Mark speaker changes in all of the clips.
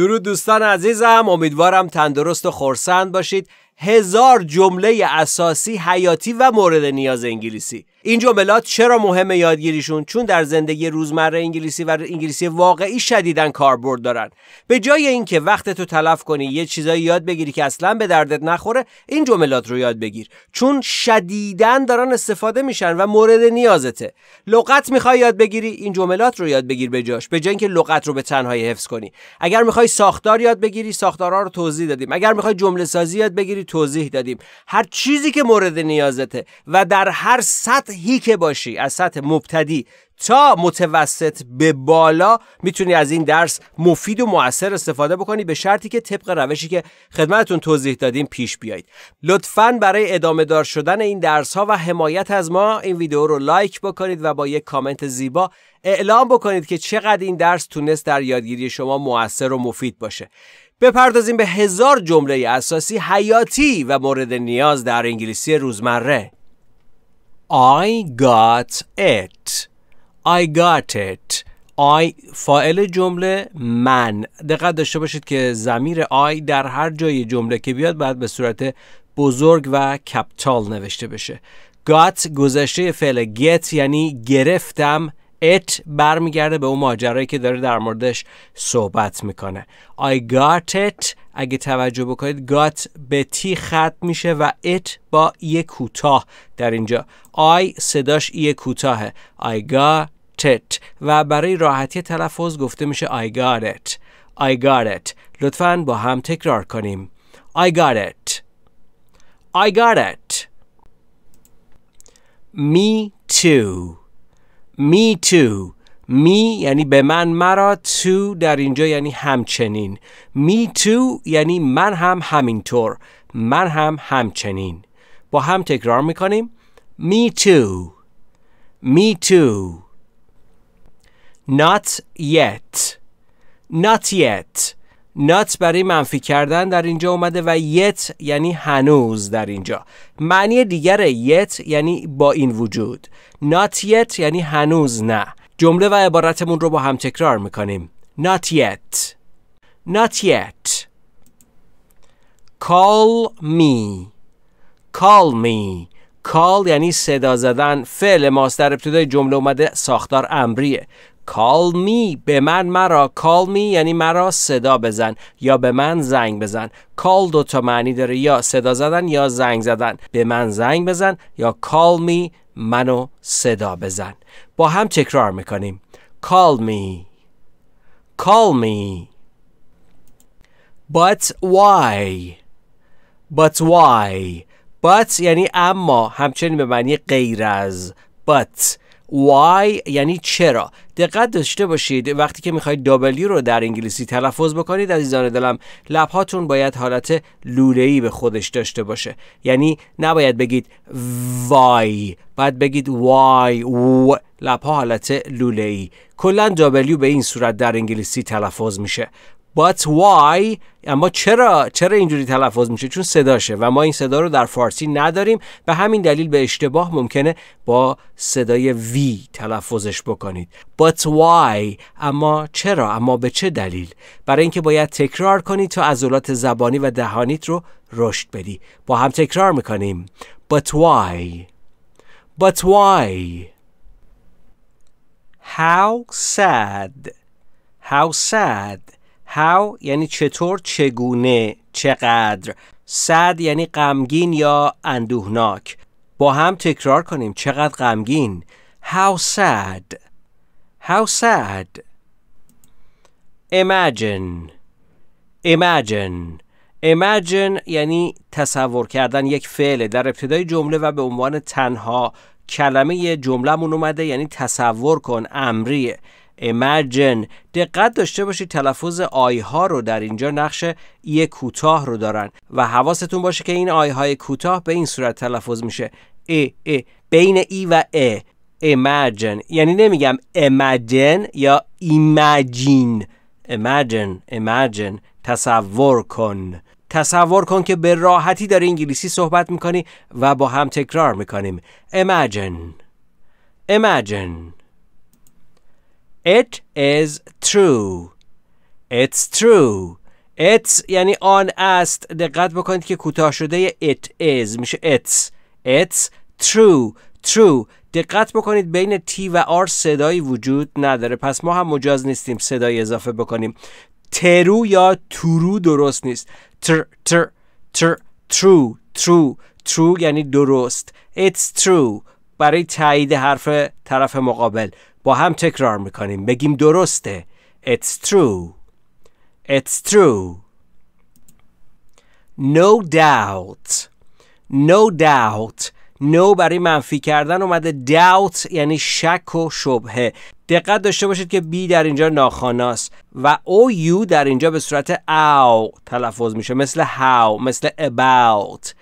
Speaker 1: درود دوستان عزیزم امیدوارم تندرست و خورسند باشید هزار جمله اساسی حیاتی و مورد نیاز انگلیسی این جملات چرا مهم یادگیریشون چون در زندگی روزمره انگلیسی و انگلیسی واقعی شدیدن کاربرد دارن به جای اینکه وقت تو تلف کنی یه چیزایی یاد بگیری که اصلا به دردت نخوره این جملات رو یاد بگیر چون شدیدن دارن استفاده میشن و مورد نیازته لغت میخوای یاد بگیری این جملات رو یاد بگیر به جاش به جای اینکه لغت رو به تنهایی حفظ کنی اگر میخوای ساختار یاد بگیری ساختارا رو توضیح دادیم اگر میخوای جمله سازی یاد بگیری توضیح دادیم هر چیزی که مورد نیازته و در هر سطحی که باشی از سطح مبتدی تا متوسط به بالا میتونی از این درس مفید و موثر استفاده بکنی به شرطی که طبق روشی که خدمتتون توضیح دادیم پیش بیایید لطفا برای ادامه دار شدن این درس ها و حمایت از ما این ویدیو رو لایک بکنید و با یک کامنت زیبا اعلام بکنید که چقدر این درس تونست در یادگیری شما موثر و مفید باشه بپردازیم به هزار جمله اساسی حیاتی و مورد نیاز در انگلیسی روزمره. I got it. I got it. I فاعل جمله من دقت داشته باشید که زمیر I در هر جای جمله که بیاد باید به صورت بزرگ و کپتال نوشته بشه got گذشته فعل get یعنی گرفتم it برمیگرده به اون ماجرایی که داره در موردش صحبت میکنه I got it اگه توجه بکنید got به تی ختم میشه و it با یه کوتاه در اینجا I صداش یه کوتاهه I got it و برای راحتی تلفظ گفته میشه I got it I got it لطفا با هم تکرار کنیم I got it I got it Me too می تو می یعنی به من مرا تو در اینجا یعنی همچنین می تو یعنی من هم همینطور من هم همچنین با هم تکرار میکنیم می تو می تو not yet not yet نات برای منفی کردن در اینجا اومده و یت یعنی هنوز در اینجا معنی دیگر یت یعنی با این وجود نات یت یعنی هنوز نه جمله و عبارتمون رو با هم تکرار میکنیم not yet not yet call me call me call یعنی صدا زدن فعل ماست در ابتدای جمله اومده ساختار امریه کال می به من مرا کال می یعنی مرا صدا بزن یا به من زنگ بزن کال دو تا معنی داره یا صدا زدن یا زنگ زدن به من زنگ بزن یا کال می منو صدا بزن با هم تکرار میکنیم کال می کال می but why but why but یعنی اما همچنین به معنی غیر از but why یعنی چرا دقت داشته باشید وقتی که میخواید دابلیو رو در انگلیسی تلفظ بکنید عزیزان دلم لبهاتون باید حالت لولهی به خودش داشته باشه یعنی نباید بگید وای باید بگید Why و لبها حالت لولهی کلا دابلیو به این صورت در انگلیسی تلفظ میشه But why اما چرا چرا اینجوری تلفظ میشه چون صداشه و ما این صدا رو در فارسی نداریم به همین دلیل به اشتباه ممکنه با صدای وی تلفظش بکنید but why اما چرا اما به چه دلیل برای اینکه باید تکرار کنید تا عضلات زبانی و دهانیت رو رشد بدی با هم تکرار میکنیم but why but why how sad how sad How یعنی چطور چگونه چقدر sad یعنی غمگین یا اندوهناک با هم تکرار کنیم چقدر غمگین How sad How sad Imagine Imagine Imagine یعنی تصور کردن یک فعله در ابتدای جمله و به عنوان تنها کلمه جملهمون اومده یعنی تصور کن امریه imagine دقت داشته باشید تلفظ آی ها رو در اینجا نقش ای کوتاه رو دارن و حواستون باشه که این آی های کوتاه به این صورت تلفظ میشه ای ای بین ای و ای imagine یعنی نمیگم imagine یا imagine imagine imagine تصور کن تصور کن که به راحتی داری انگلیسی صحبت میکنی و با هم تکرار میکنیم imagine imagine It is true. It's true. It's یعنی آن است دقت بکنید که کوتاه شده it is میشه it's It's true True دقت بکنید بین T و R صدایی وجود نداره پس ما هم مجاز نیستیم صدای اضافه بکنیم ترو یا تورو درست نیست تر تر تر true true true یعنی درست It's true برای تایید حرف طرف مقابل با هم تکرار میکنیم بگیم درسته It's true It's true No doubt No doubt No برای منفی کردن اومده doubt یعنی شک و شبهه دقت داشته باشید که بی در اینجا ناخاناست و یو در اینجا به صورت او تلفظ میشه مثل how مثل about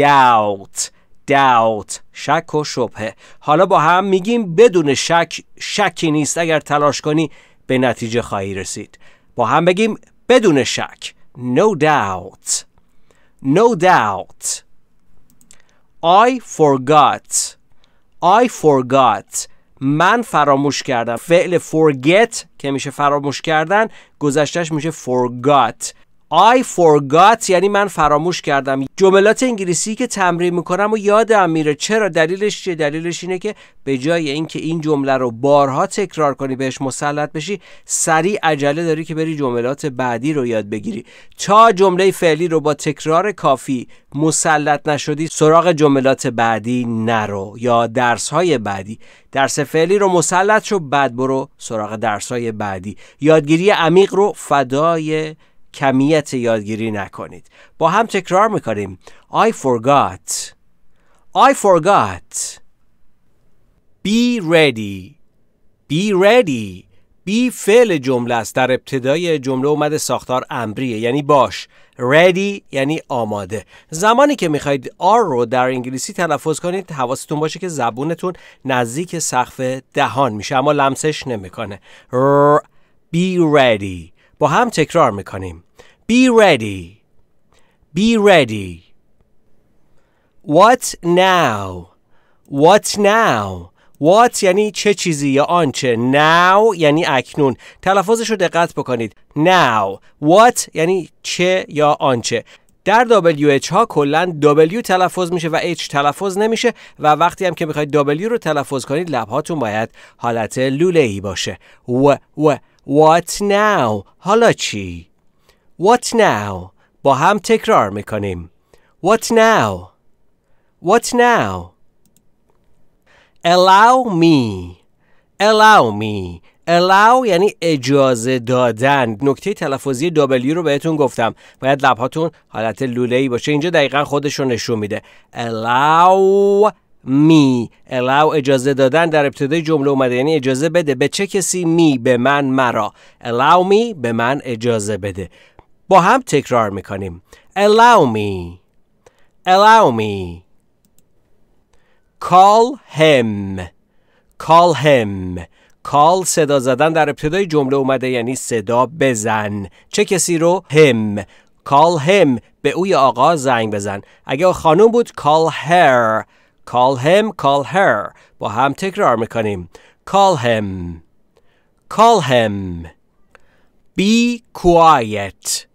Speaker 1: doubt doubt شک و شبهه حالا با هم میگیم بدون شک شکی نیست اگر تلاش کنی به نتیجه خواهی رسید با هم بگیم بدون شک no doubt no doubt I forgot I forgot من فراموش کردم فعل forget که میشه فراموش کردن گذشتش میشه forgot I forgot یعنی من فراموش کردم جملات انگلیسی که تمرین میکنم و یادم میره چرا دلیلش چیه دلیلش اینه که به جای اینکه این جمله رو بارها تکرار کنی بهش مسلط بشی سریع عجله داری که بری جملات بعدی رو یاد بگیری تا جمله فعلی رو با تکرار کافی مسلط نشدی سراغ جملات بعدی نرو یا درس های بعدی درس فعلی رو مسلط شو بعد برو سراغ درس های بعدی یادگیری عمیق رو فدای کمیت یادگیری نکنید با هم تکرار میکنیم I forgot I forgot Be ready Be ready بی فعل جمله است در ابتدای جمله اومده ساختار امریه یعنی باش ready یعنی آماده زمانی که میخواید R رو در انگلیسی تلفظ کنید حواستون باشه که زبونتون نزدیک سقف دهان میشه اما لمسش نمیکنه be ready با هم تکرار میکنیم Be ready Be ready What now What now What یعنی چه چیزی یا آنچه Now یعنی اکنون تلفظش رو دقت بکنید Now What یعنی چه یا آنچه در WH ها کلا W تلفظ میشه و H تلفظ نمیشه و وقتی هم که میخواید W رو تلفظ کنید لبهاتون باید حالت لوله ای باشه و و What now? حالا چی؟ What now؟ با هم تکرار میکنیم. What now? What now? Allow me. Allow me. Allow یعنی اجازه دادن نکته تلفظی دابلی رو بهتون گفتم باید لبهاتون حالت ای باشه اینجا دقیقا خودش رو نشون میده Allow می allow اجازه دادن در ابتدای جمله اومده یعنی اجازه بده به چه کسی می به من مرا allow me به من اجازه بده با هم تکرار میکنیم allow me allow me call him call him کال صدا زدن در ابتدای جمله اومده یعنی صدا بزن چه کسی رو him call him به اوی آقا زنگ بزن اگه خانم بود call her call him call her با هم تکرار میکنیم call him call him be quiet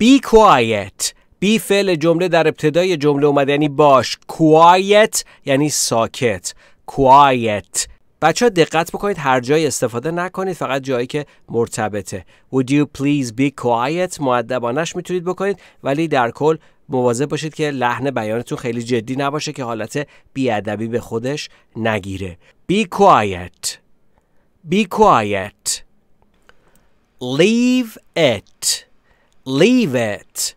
Speaker 1: be quiet بی فعل جمله در ابتدای جمله اومده یعنی باش quiet یعنی ساکت quiet بچه ها دقت بکنید هر جای استفاده نکنید فقط جایی که مرتبطه would you please be quiet معدبانش میتونید بکنید ولی در کل مواظب باشید که لحن بیانتون خیلی جدی نباشه که حالت بیادبی به خودش نگیره Be quiet Be quiet Leave it Leave it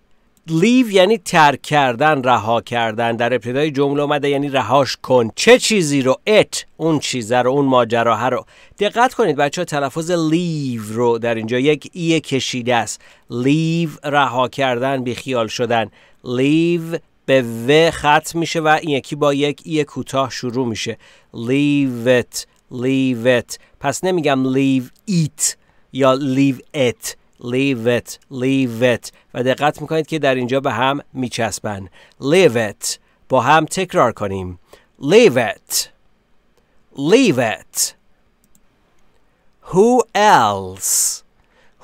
Speaker 1: leave یعنی ترک کردن رها کردن در ابتدای جمله اومده یعنی رهاش کن چه چیزی رو ات اون چیزه رو اون ماجراها رو دقت کنید بچه تلفظ لیو رو در اینجا یک ای کشیده است لیو رها کردن بیخیال شدن leave به و ختم میشه و این یکی با یک ای کوتاه شروع میشه leave it leave it پس نمیگم leave it یا leave it leave it leave it و دقت میکنید که در اینجا به هم میچسبن leave it با هم تکرار کنیم leave it leave it who else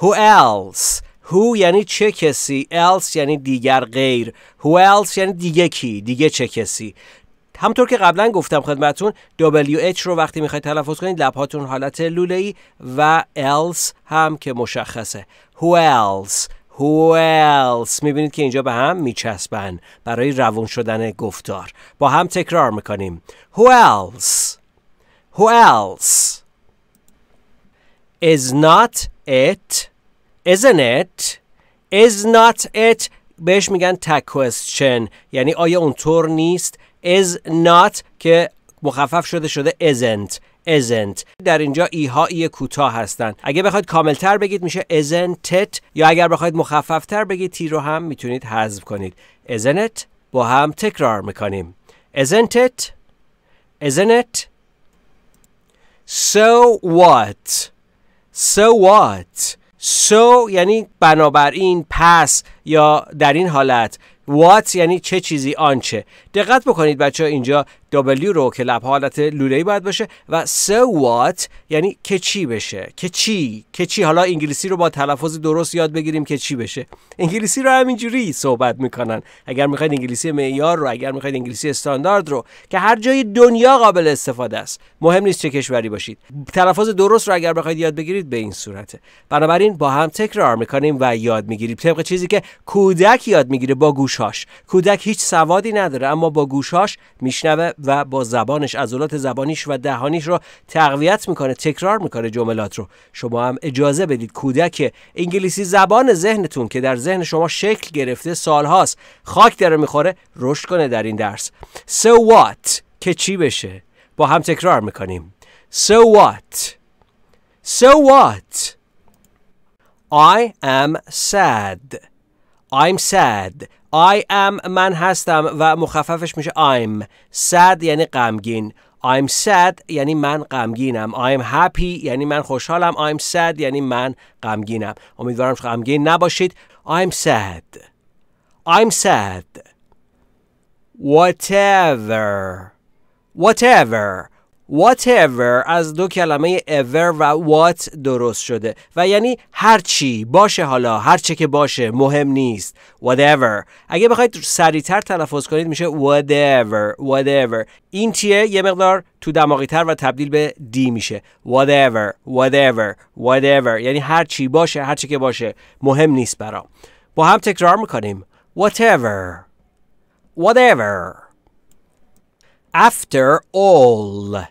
Speaker 1: who else Who یعنی چه کسی else یعنی دیگر غیر Who else یعنی دیگه کی دیگه چه کسی همطور که قبلا گفتم خدمتون WH رو وقتی میخواید تلفظ کنید لبهاتون حالت لوله ای و else هم که مشخصه Who else Who else میبینید که اینجا به هم میچسبن برای روون شدن گفتار با هم تکرار میکنیم Who else Who else Is not it isn't it is not it بهش میگن question یعنی آیا اونطور نیست is not که مخفف شده شده isn't isn't در اینجا ای ها کوتاه هستند اگه بخواید کاملتر بگید میشه isn't it یا اگر بخواید تر بگید تی رو هم میتونید حذف کنید isn't it با هم تکرار میکنیم isn't it isn't it so what so what So یعنی بنابراین پس یا در این حالت What یعنی چه چیزی آنچه دقت بکنید بچه اینجا W رو که لب حالت لوله‌ای باید باشه و so وات یعنی که چی بشه که چی که چی حالا انگلیسی رو با تلفظ درست یاد بگیریم که چی بشه انگلیسی رو همینجوری صحبت میکنن اگر میخواید انگلیسی معیار رو اگر میخواید انگلیسی استاندارد رو که هر جای دنیا قابل استفاده است مهم نیست چه کشوری باشید تلفظ درست رو اگر بخواید یاد بگیرید به این صورته بنابراین با هم تکرار میکنیم و یاد میگیریم طبق چیزی که کودک یاد میگیره با گوشاش کودک هیچ سوادی نداره اما با گوشاش میشنوه و با زبانش عضلات زبانیش و دهانیش رو تقویت میکنه تکرار میکنه جملات رو شما هم اجازه بدید کودک انگلیسی زبان ذهنتون که در ذهن شما شکل گرفته سالهاست خاک داره میخوره رشد کنه در این درس so وات که چی بشه با هم تکرار میکنیم so what so what I am sad I'm sad I am من هستم و مخففش میشه I'm sad یعنی غمگین I'm sad یعنی من غمگینم I'm happy یعنی من خوشحالم I'm sad یعنی من غمگینم امیدوارم غمگین نباشید I'm sad I'm sad whatever whatever whatever از دو کلمه ever و what درست شده و یعنی هر چی باشه حالا هر چه که باشه مهم نیست whatever اگه بخواید سریعتر تلفظ کنید میشه whatever whatever این تیه یه مقدار تو دماغی تر و تبدیل به دی میشه whatever whatever whatever یعنی هر چی باشه هر که باشه مهم نیست برا با هم تکرار میکنیم whatever whatever after all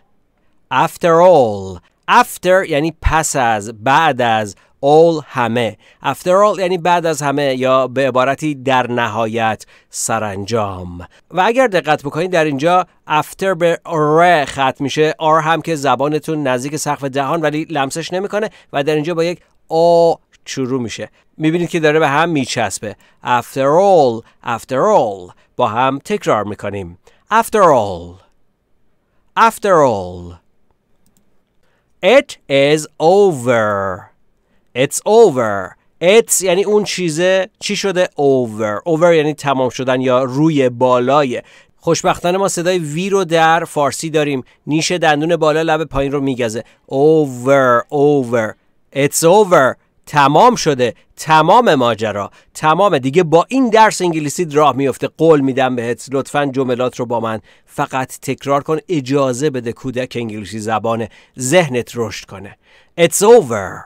Speaker 1: after all after یعنی پس از بعد از all همه after all یعنی بعد از همه یا به عبارتی در نهایت سرانجام و اگر دقت بکنید در اینجا after به ر ختم میشه آر هم که زبانتون نزدیک سقف دهان ولی لمسش نمیکنه و در اینجا با یک O شروع میشه میبینید که داره به هم میچسبه after all after all با هم تکرار میکنیم after all after all It is over It's over It's یعنی اون چیزه چی شده over over یعنی تمام شدن یا روی بالای خوشبختانه ما صدای وی رو در فارسی داریم نیشه دندون بالا لب پایین رو میگزه over over It's over تمام شده تمام ماجرا تمام دیگه با این درس انگلیسی راه میفته قول میدم بهت لطفا جملات رو با من فقط تکرار کن اجازه بده کودک انگلیسی زبان ذهنت رشد کنه It's over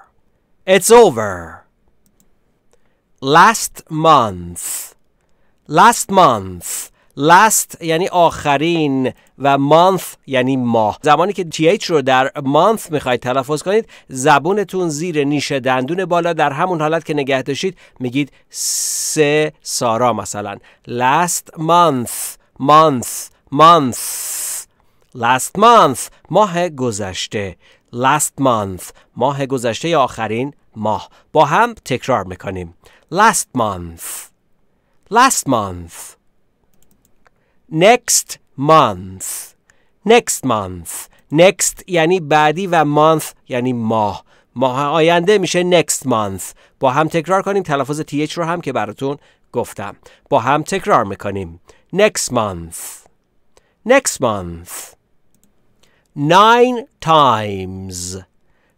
Speaker 1: It's over Last month Last month last یعنی آخرین و month یعنی ماه زمانی که th رو در month میخواید تلفظ کنید زبونتون زیر نیش دندون بالا در همون حالت که نگه داشتید میگید سه سارا مثلا last month month month last month ماه گذشته last month ماه گذشته یا آخرین ماه با هم تکرار میکنیم last month last month next month next month next یعنی بعدی و month یعنی ماه ماه آینده میشه next month با هم تکرار کنیم تلفظ th رو هم که براتون گفتم با هم تکرار میکنیم next month next month nine times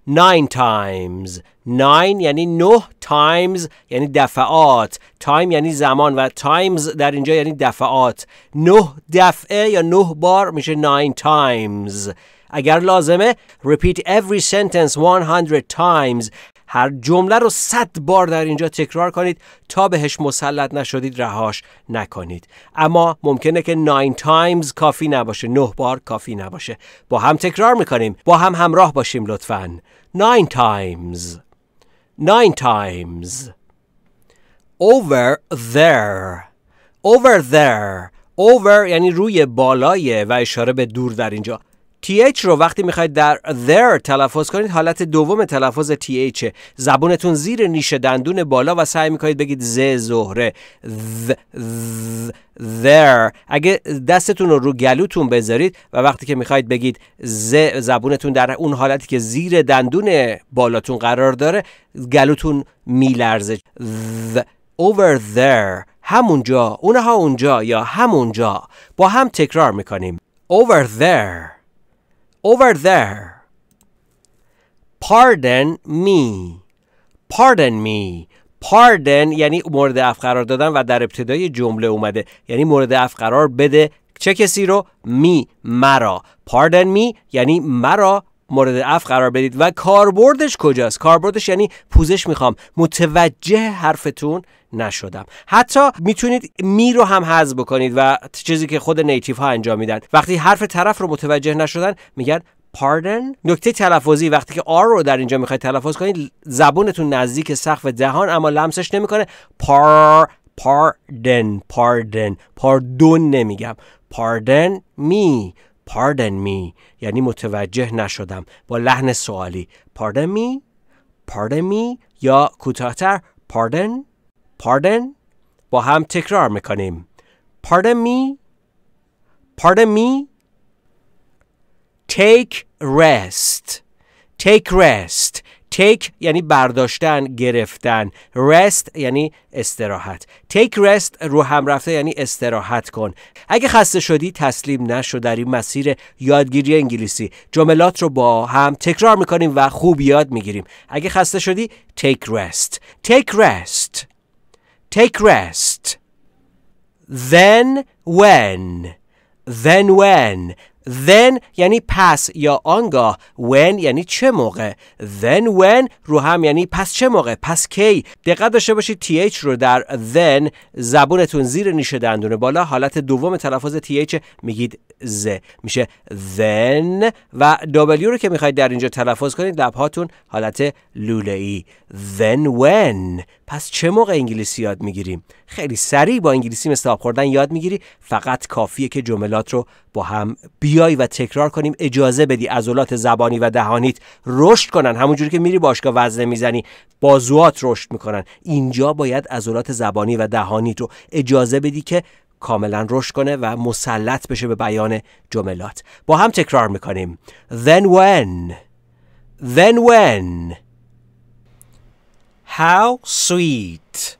Speaker 1: 9 times 9 یعنی 9 times یعنی دفعات time یعنی زمان و times در اینجا یعنی دفعات 9 دفعه یا 9 بار میشه 9 times اگر لازمه repeat every sentence 100 times هر جمله رو صد بار در اینجا تکرار کنید تا بهش مسلط نشدید رهاش نکنید اما ممکنه که ناین تایمز کافی نباشه نه بار کافی نباشه با هم تکرار میکنیم با هم همراه باشیم لطفا ناین تایمز ناین تایمز over there over there over یعنی روی بالایه و اشاره به دور در اینجا TH رو وقتی میخواید در there تلفظ کنید حالت دوم تلفظ TH زبونتون زیر نیش دندون بالا و سعی میکنید بگید ز زهره th, there اگه دستتون رو رو گلوتون بذارید و وقتی که میخواید بگید ز زبونتون در اون حالتی که زیر دندون بالاتون قرار داره گلوتون میلرزه over there همونجا اونها اونجا یا همونجا با هم تکرار میکنیم over there over there. Pardon me. Pardon me. Pardon یعنی مورد اف قرار دادن و در ابتدای جمله اومده یعنی مورد اف قرار بده چه کسی رو می مرا pardon می یعنی مرا مورد اف قرار بدید و کاربردش کجاست کاربردش یعنی پوزش میخوام متوجه حرفتون نشدم حتی میتونید می رو هم حذف بکنید و چیزی که خود نیتیف ها انجام میدن وقتی حرف طرف رو متوجه نشدن میگن پاردن نکته تلفظی وقتی که آر رو در اینجا میخواید تلفظ کنید زبونتون نزدیک سقف دهان اما لمسش نمیکنه پار پاردن پاردن پاردون نمیگم پاردن می پاردن می یعنی متوجه نشدم با لحن سوالی پاردن می پاردن می یا کوتاهتر پاردن. pardon با هم تکرار میکنیم pardon me pardon me take rest take rest take یعنی برداشتن گرفتن rest یعنی استراحت take rest رو هم رفته یعنی استراحت کن اگه خسته شدی تسلیم نشو در این مسیر یادگیری انگلیسی جملات رو با هم تکرار میکنیم و خوب یاد میگیریم اگه خسته شدی take rest take rest take rest. Then when? Then when? Then یعنی پس یا آنگاه When یعنی چه موقع Then when رو هم یعنی پس چه موقع پس کی دقت داشته باشید TH رو در then زبونتون زیر نیشه دندونه بالا حالت دوم تلفظ TH میگید ز میشه then و W رو که میخواید در اینجا تلفظ کنید لبهاتون حالت لوله ای Then when پس چه موقع انگلیسی یاد میگیریم خیلی سریع با انگلیسی مثل خوردن یاد میگیری فقط کافیه که جملات رو با هم بیای و تکرار کنیم اجازه بدی عضلات زبانی و دهانیت رشد کنن همونجوری که میری باشگاه وزن میزنی بازوات رشد میکنن اینجا باید عضلات زبانی و دهانیت رو اجازه بدی که کاملا رشد کنه و مسلط بشه به بیان جملات با هم تکرار میکنیم then when then when how sweet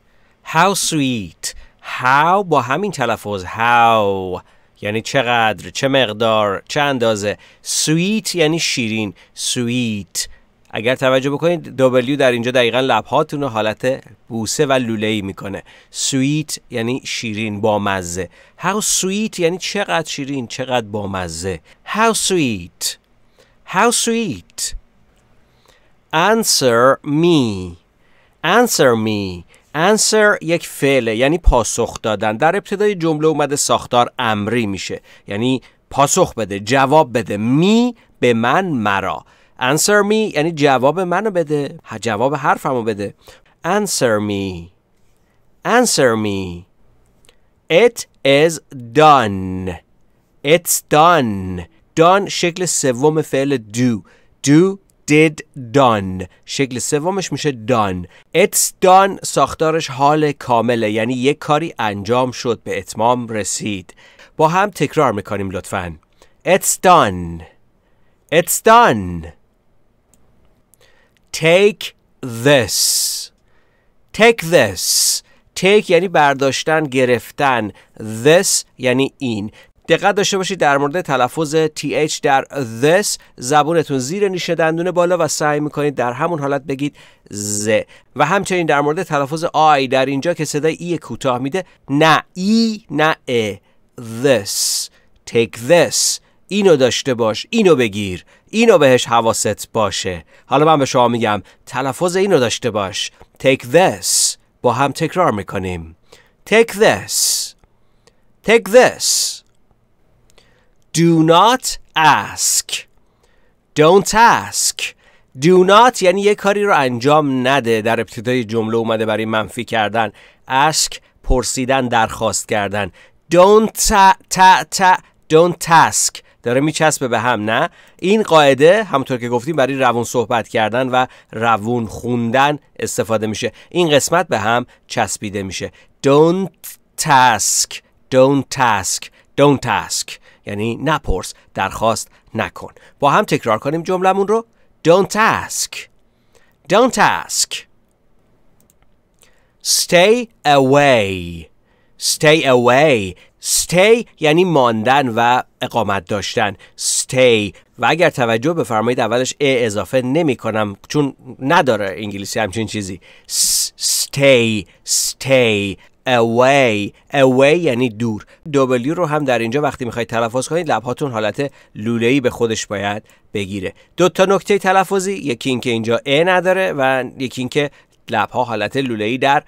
Speaker 1: How sweet How با همین تلفظ How یعنی چقدر چه مقدار چه اندازه Sweet یعنی شیرین Sweet اگر توجه بکنید W در اینجا دقیقا لبهاتون رو حالت بوسه و لوله ای میکنه سویت یعنی شیرین با مزه How sweet یعنی چقدر شیرین چقدر با مزه How sweet How sweet Answer me Answer me answer یک فعله یعنی پاسخ دادن در ابتدای جمله اومده ساختار امری میشه یعنی پاسخ بده جواب بده می به من مرا answer me یعنی جواب منو بده جواب حرفمو بده answer me answer me it is done it's done done شکل سوم فعل do do did done شکل سومش میشه done it's done ساختارش حال کامله یعنی یک کاری انجام شد به اتمام رسید با هم تکرار میکنیم لطفا it's done it's done take this take this take یعنی برداشتن گرفتن this یعنی این دقت داشته باشید در مورد تلفظ TH در this زبونتون زیر نیش دندونه بالا و سعی میکنید در همون حالت بگید ز و همچنین در مورد تلفظ آی در اینجا که صدای ای کوتاه میده نه ای نه ا this take this اینو داشته باش اینو بگیر اینو بهش حواست باشه حالا من به شما میگم تلفظ اینو داشته باش take this با هم تکرار میکنیم take this take this Do not ask. Don't ask. Do not یعنی یه کاری رو انجام نده در ابتدای جمله اومده برای منفی کردن ask پرسیدن درخواست کردن don't ta, ta, ta, don't task داره میچسبه به هم نه این قاعده همونطور که گفتیم برای روون صحبت کردن و روون خوندن استفاده میشه این قسمت به هم چسبیده میشه don't task don't task don't task یعنی نپرس درخواست نکن با هم تکرار کنیم جملمون رو Don't ask Don't ask Stay away Stay away Stay یعنی ماندن و اقامت داشتن Stay و اگر توجه بفرمایید اولش ا اضافه نمی کنم چون نداره انگلیسی همچین چیزی Stay Stay away away یعنی دور W رو هم در اینجا وقتی میخواید تلفظ کنید لبهاتون حالت لوله‌ای به خودش باید بگیره دو تا نکته تلفظی یکی اینکه اینجا A نداره و یکی اینکه لبها حالت لوله‌ای در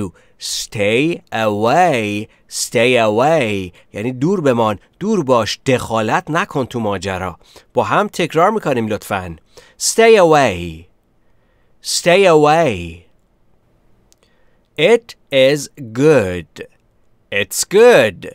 Speaker 1: W stay away stay away یعنی دور بمان دور باش دخالت نکن تو ماجرا با هم تکرار میکنیم لطفا stay away stay away It is good. It's good.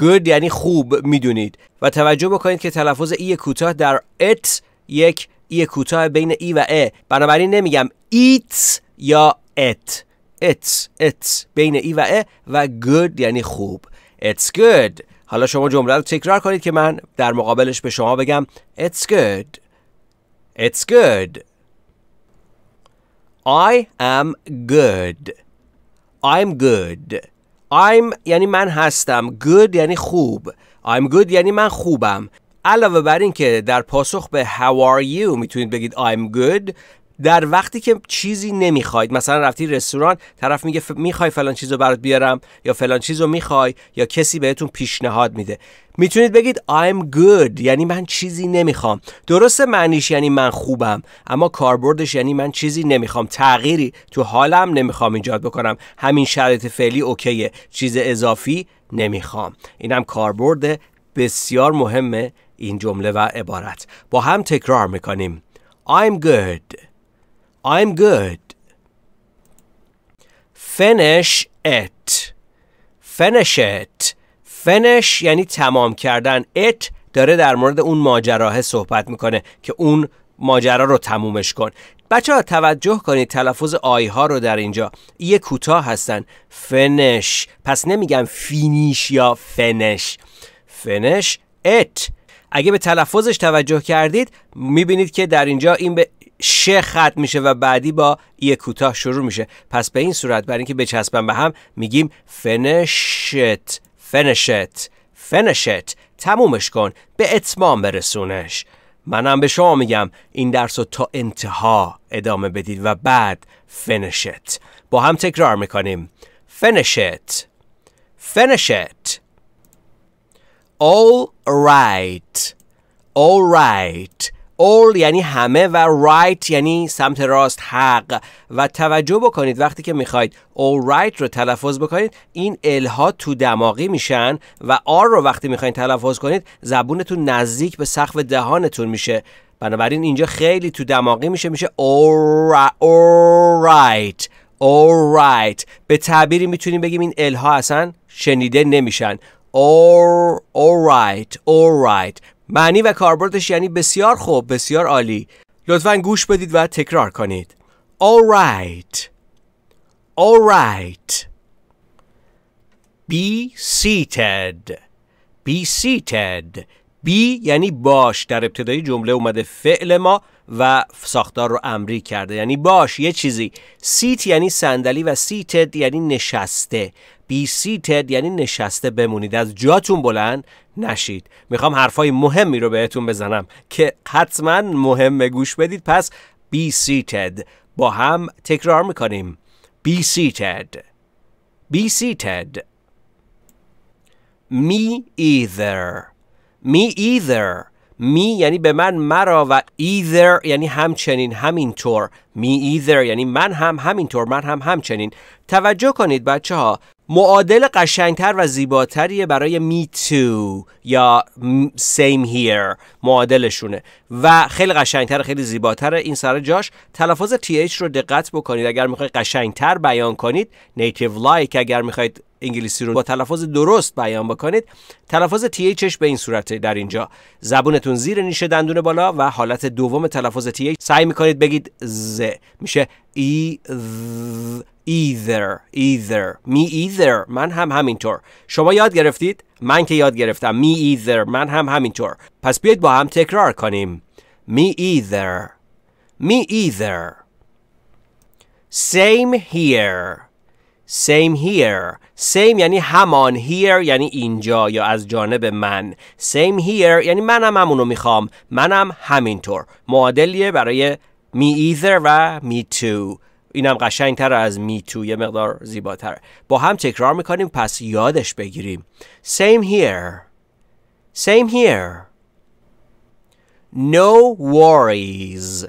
Speaker 1: Good یعنی خوب میدونید و توجه بکنید که تلفظ ای کوتاه در it یک ای کوتاه بین ای و ا بنابراین نمیگم ایت یا ات it's it's بین ای و ا و good یعنی خوب it's good حالا شما جمله رو تکرار کنید که من در مقابلش به شما بگم it's good it's good I am good I'm good I'm یعنی من هستم good یعنی خوب I'm good یعنی من خوبم علاوه بر این که در پاسخ به How are you میتونید بگید I'm good در وقتی که چیزی نمیخواید مثلا رفتی رستوران طرف میگه میخوای فلان چیزو برات بیارم یا فلان چیزو میخوای یا کسی بهتون پیشنهاد میده میتونید بگید I'm good یعنی من چیزی نمیخوام درسته معنیش یعنی من خوبم اما کاربردش یعنی من چیزی نمیخوام تغییری تو حالم نمیخوام ایجاد بکنم همین شرط فعلی اوکیه چیز اضافی نمیخوام اینم کاربرد بسیار مهم این جمله و عبارت با هم تکرار میکنیم I'm good I'm good. Finish it. Finish it. Finish یعنی تمام کردن. It داره در مورد اون ماجراه صحبت میکنه که اون ماجرا رو تمومش کن. بچه ها توجه کنید تلفظ آی ها رو در اینجا یه کوتاه هستن فنش پس نمیگم فینیش یا فنش فنش ات اگه به تلفظش توجه کردید میبینید که در اینجا این به ش ختم میشه و بعدی با یه کوتاه شروع میشه پس به این صورت برای اینکه بچسبن به هم میگیم فنشت فنشت فنشت تمومش کن به اتمام برسونش منم به شما میگم این درس رو تا انتها ادامه بدید و بعد it با هم تکرار میکنیم finish it All right. All right. all یعنی همه و right یعنی سمت راست حق و توجه بکنید وقتی که میخواید all right رو تلفظ بکنید این الها تو دماغی میشن و آر رو وقتی میخواید تلفظ کنید زبونتون نزدیک به سقف دهانتون میشه بنابراین اینجا خیلی تو دماغی میشه میشه All Right به تعبیری میتونیم بگیم این الها اصلا شنیده نمیشن all, Right All Right معنی و کاربردش یعنی بسیار خوب بسیار عالی لطفا گوش بدید و تکرار کنید All right. be seated be seated be یعنی باش در ابتدای جمله اومده فعل ما و ساختار رو امری کرده یعنی باش یه چیزی سیت یعنی صندلی و سیتد یعنی نشسته بی سیتد یعنی نشسته بمونید از جاتون بلند نشید میخوام حرفای مهمی رو بهتون بزنم که حتما مهم گوش بدید پس بی سیتد با هم تکرار میکنیم بی سیتد بی سیتد می either می either می یعنی به من مرا و ایذر یعنی همچنین همینطور می ایذر یعنی من هم همینطور من هم همچنین توجه کنید بچه ها معادل قشنگتر و زیباتریه برای می تو یا سیم هیر معادلشونه و خیلی قشنگتر خیلی زیباتره این سر جاش تلفظ تی اچ رو دقت بکنید اگر میخواید قشنگتر بیان کنید نیتیو لایک اگر میخواید انگلیسی رو با تلفظ درست بیان بکنید تلفظ تی اچش به این صورته در اینجا زبونتون زیر نیشه دندون بالا و حالت دوم تلفظ تی اچ سعی میکنید بگید ز میشه ای either either me either من هم همینطور شما یاد گرفتید من که یاد گرفتم me either من هم همینطور پس بیاید با هم تکرار کنیم me either me either same here same here same یعنی همان here یعنی اینجا یا از جانب من same here یعنی من منم همونو میخوام منم همینطور معادلیه برای me either و me too اینم قشنگتر از میتو یه مقدار زیباتر با هم تکرار میکنیم پس یادش بگیریم same here same here no worries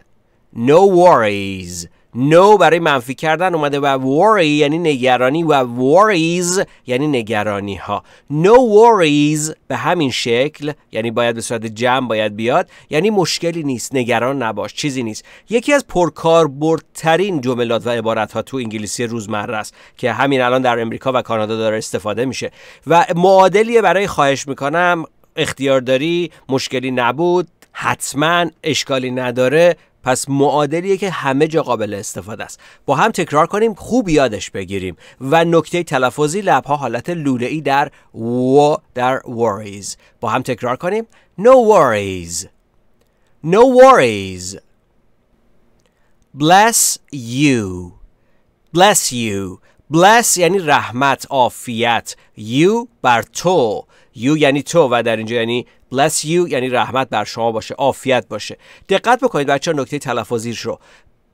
Speaker 1: no worries نو no برای منفی کردن اومده و worry یعنی نگرانی و worries یعنی نگرانی ها no worries به همین شکل یعنی باید به صورت جمع باید بیاد یعنی مشکلی نیست نگران نباش چیزی نیست یکی از پرکاربردترین جملات و عبارت ها تو انگلیسی روزمره است که همین الان در امریکا و کانادا داره استفاده میشه و معادلیه برای خواهش میکنم اختیارداری مشکلی نبود حتما اشکالی نداره پس معادلیه که همه جا قابل استفاده است با هم تکرار کنیم خوب یادش بگیریم و نکته تلفظی لبها حالت لوله ای در و در worries با هم تکرار کنیم no worries no worries bless you bless you bless یعنی رحمت عافیت you بر تو you یعنی تو و در اینجا یعنی bless you یعنی رحمت بر شما باشه عافیت باشه دقت بکنید بچه نکته تلفظیش رو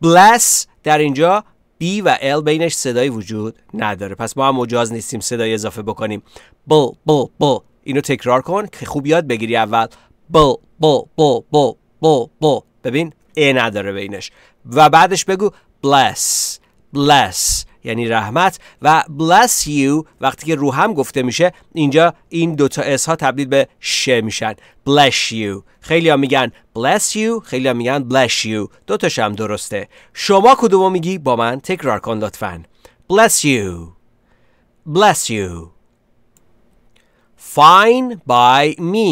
Speaker 1: bless در اینجا B و L بینش صدایی وجود نداره پس ما هم مجاز نیستیم صدای اضافه بکنیم بل بل بل اینو تکرار کن که خوب یاد بگیری اول بل بل بل بل بل بل ببین ا نداره بینش و بعدش بگو bless bless یعنی رحمت و bless you وقتی که روهم گفته میشه اینجا این دوتا اس ها تبدیل به ش میشن bless you خیلی ها میگن bless you خیلی ها میگن bless you دوتاش هم درسته شما کدومو میگی با من تکرار کن لطفا bless you bless یو fine by me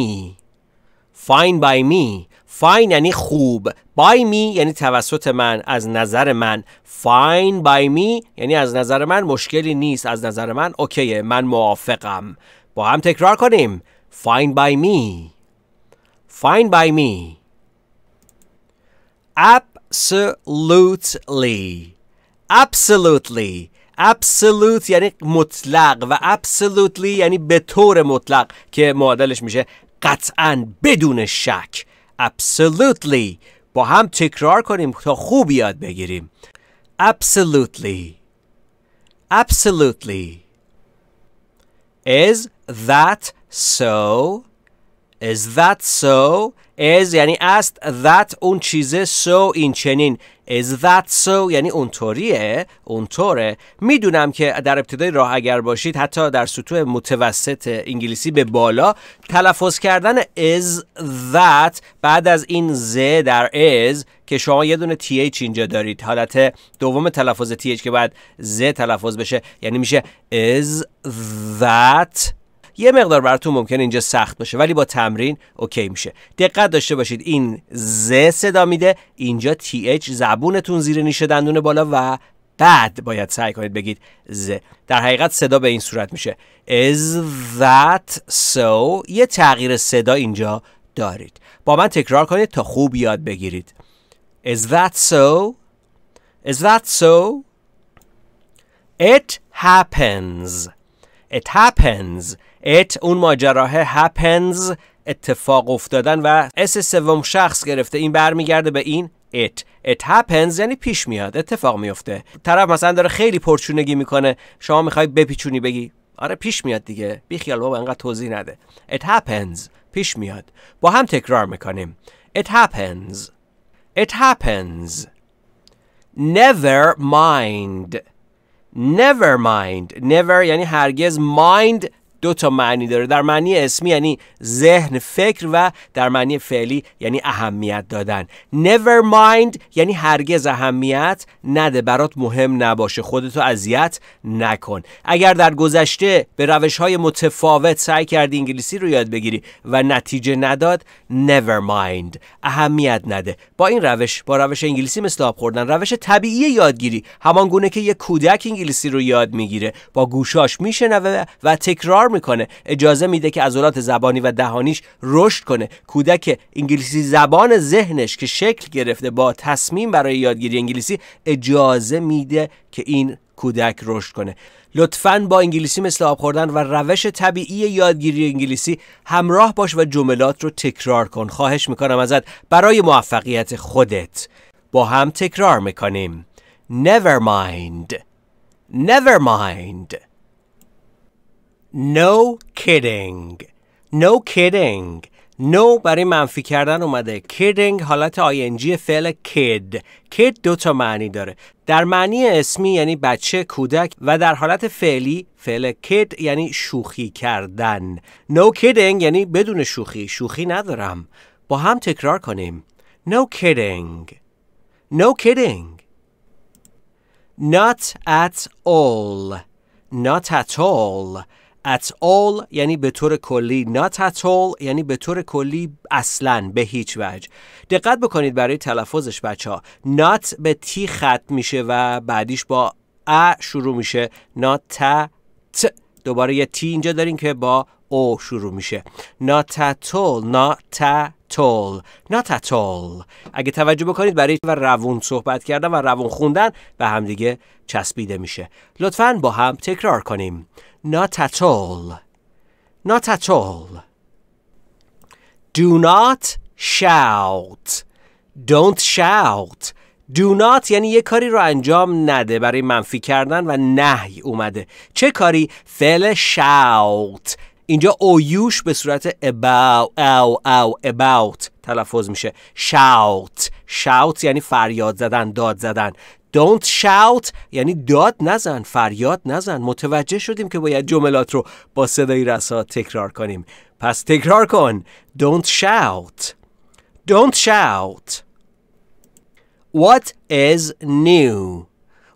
Speaker 1: fine by me فاین یعنی خوب بای می یعنی توسط من از نظر من فاین بای می یعنی از نظر من مشکلی نیست از نظر من اوکیه من موافقم با هم تکرار کنیم فاین بای می فاین بای می absolutely absolutely absolute یعنی مطلق و absolutely یعنی به طور مطلق که معادلش میشه قطعا بدون شک Absolutely با هم تکرار کنیم تا خوب یاد بگیریم Absolutely Absolutely Is that so? Is that so? is یعنی است that اون چیزه so این چنین is that so یعنی اونطوریه اونطوره میدونم که در ابتدای راه اگر باشید حتی در سطوح متوسط انگلیسی به بالا تلفظ کردن is that بعد از این ز در is که شما یه دونه تی اینجا دارید حالت دوم تلفظ th که بعد ز تلفظ بشه یعنی میشه is that یه مقدار براتون ممکن اینجا سخت باشه ولی با تمرین اوکی میشه دقت داشته باشید این ز صدا میده اینجا تی اچ زبونتون زیر نیشه دندون بالا و بعد باید سعی کنید بگید ز در حقیقت صدا به این صورت میشه از that سو یه تغییر صدا اینجا دارید با من تکرار کنید تا خوب یاد بگیرید is that so is that so it happens it happens ات اون ماجراه happens اتفاق افتادن و اس سوم شخص گرفته این برمیگرده به این it it happens یعنی پیش میاد اتفاق میفته طرف مثلا داره خیلی پرچونگی میکنه شما میخوای بپیچونی بگی آره پیش میاد دیگه خیال بابا انقدر توضیح نده it happens پیش میاد با هم تکرار میکنیم it happens it happens never mind never mind never یعنی هرگز mind دو تا معنی داره در معنی اسمی یعنی ذهن فکر و در معنی فعلی یعنی اهمیت دادن never mind یعنی هرگز اهمیت نده برات مهم نباشه خودتو اذیت نکن اگر در گذشته به روش های متفاوت سعی کردی انگلیسی رو یاد بگیری و نتیجه نداد never mind اهمیت نده با این روش با روش انگلیسی مثل آب خوردن روش طبیعی یادگیری همان گونه که یک کودک انگلیسی رو یاد میگیره با گوشاش میشنوه و تکرار میکنه اجازه میده که عضلات زبانی و دهانیش رشد کنه کودک انگلیسی زبان ذهنش که شکل گرفته با تصمیم برای یادگیری انگلیسی اجازه میده که این کودک رشد کنه لطفا با انگلیسی مثل آب خوردن و روش طبیعی یادگیری انگلیسی همراه باش و جملات رو تکرار کن خواهش میکنم ازت برای موفقیت خودت با هم تکرار میکنیم Never mind Never mind No kidding No kidding No برای منفی کردن اومده Kidding حالت آینجی فعل kid Kid دو تا معنی داره در معنی اسمی یعنی بچه کودک و در حالت فعلی فعل kid یعنی شوخی کردن No kidding یعنی بدون شوخی شوخی ندارم با هم تکرار کنیم No kidding No kidding Not at all Not at all at all یعنی به طور کلی not at all یعنی به طور کلی اصلا به هیچ وجه دقت بکنید برای تلفظش بچه ها not به تی ختم میشه و بعدیش با ا شروع میشه not ت دوباره یه t اینجا داریم که با او شروع میشه not at all not at all not at all اگه توجه بکنید برای و روون صحبت کردن و روون خوندن به همدیگه چسبیده میشه لطفا با هم تکرار کنیم Not at all. Not at all. Do not shout. Don't shout. Do not یعنی یه کاری رو انجام نده برای منفی کردن و نهی اومده چه کاری؟ فعل shout اینجا اویوش به صورت about او about تلفظ میشه shout shout یعنی فریاد زدن داد زدن Don't shout یعنی داد نزن فریاد نزن متوجه شدیم که باید جملات رو با صدای رسا تکرار کنیم پس تکرار کن Don't shout Don't shout What is new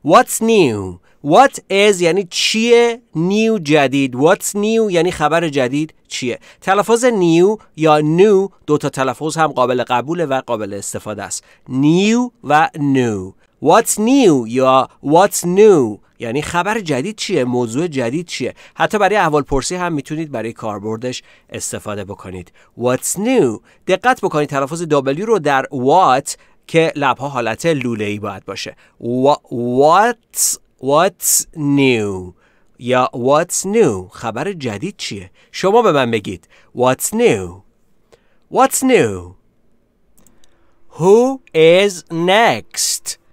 Speaker 1: What's new What is یعنی چیه نیو جدید What's new یعنی خبر جدید چیه تلفظ نیو یا نو دوتا تلفظ هم قابل قبول و قابل استفاده است نیو و نو What's new یا What's new یعنی خبر جدید چیه موضوع جدید چیه حتی برای احوال پرسی هم میتونید برای کاربردش استفاده بکنید What's new دقت بکنید تلفظ W رو در What که لبها حالت لوله ای باید باشه What's What's new یا What's new خبر جدید چیه شما به من بگید What's new What's new Who is next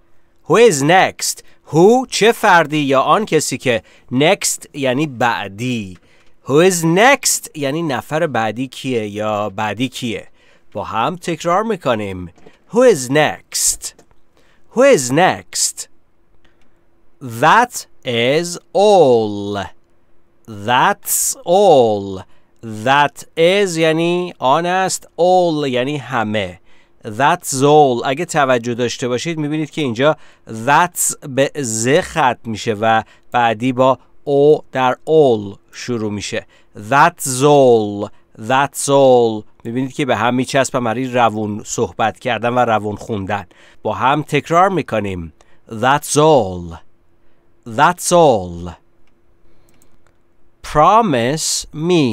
Speaker 1: Who is next? Who چه فردی یا آن کسی که next یعنی بعدی Who is next یعنی نفر بعدی کیه یا بعدی کیه با هم تکرار میکنیم Who is next? Who is next? That is all That's all That is یعنی آن است All یعنی همه That's all اگه توجه داشته باشید میبینید که اینجا that's به ز خط میشه و بعدی با او در all شروع میشه That's all That's all میبینید که به هم میچسب برای روون صحبت کردن و روون خوندن با هم تکرار میکنیم That's all That's all Promise me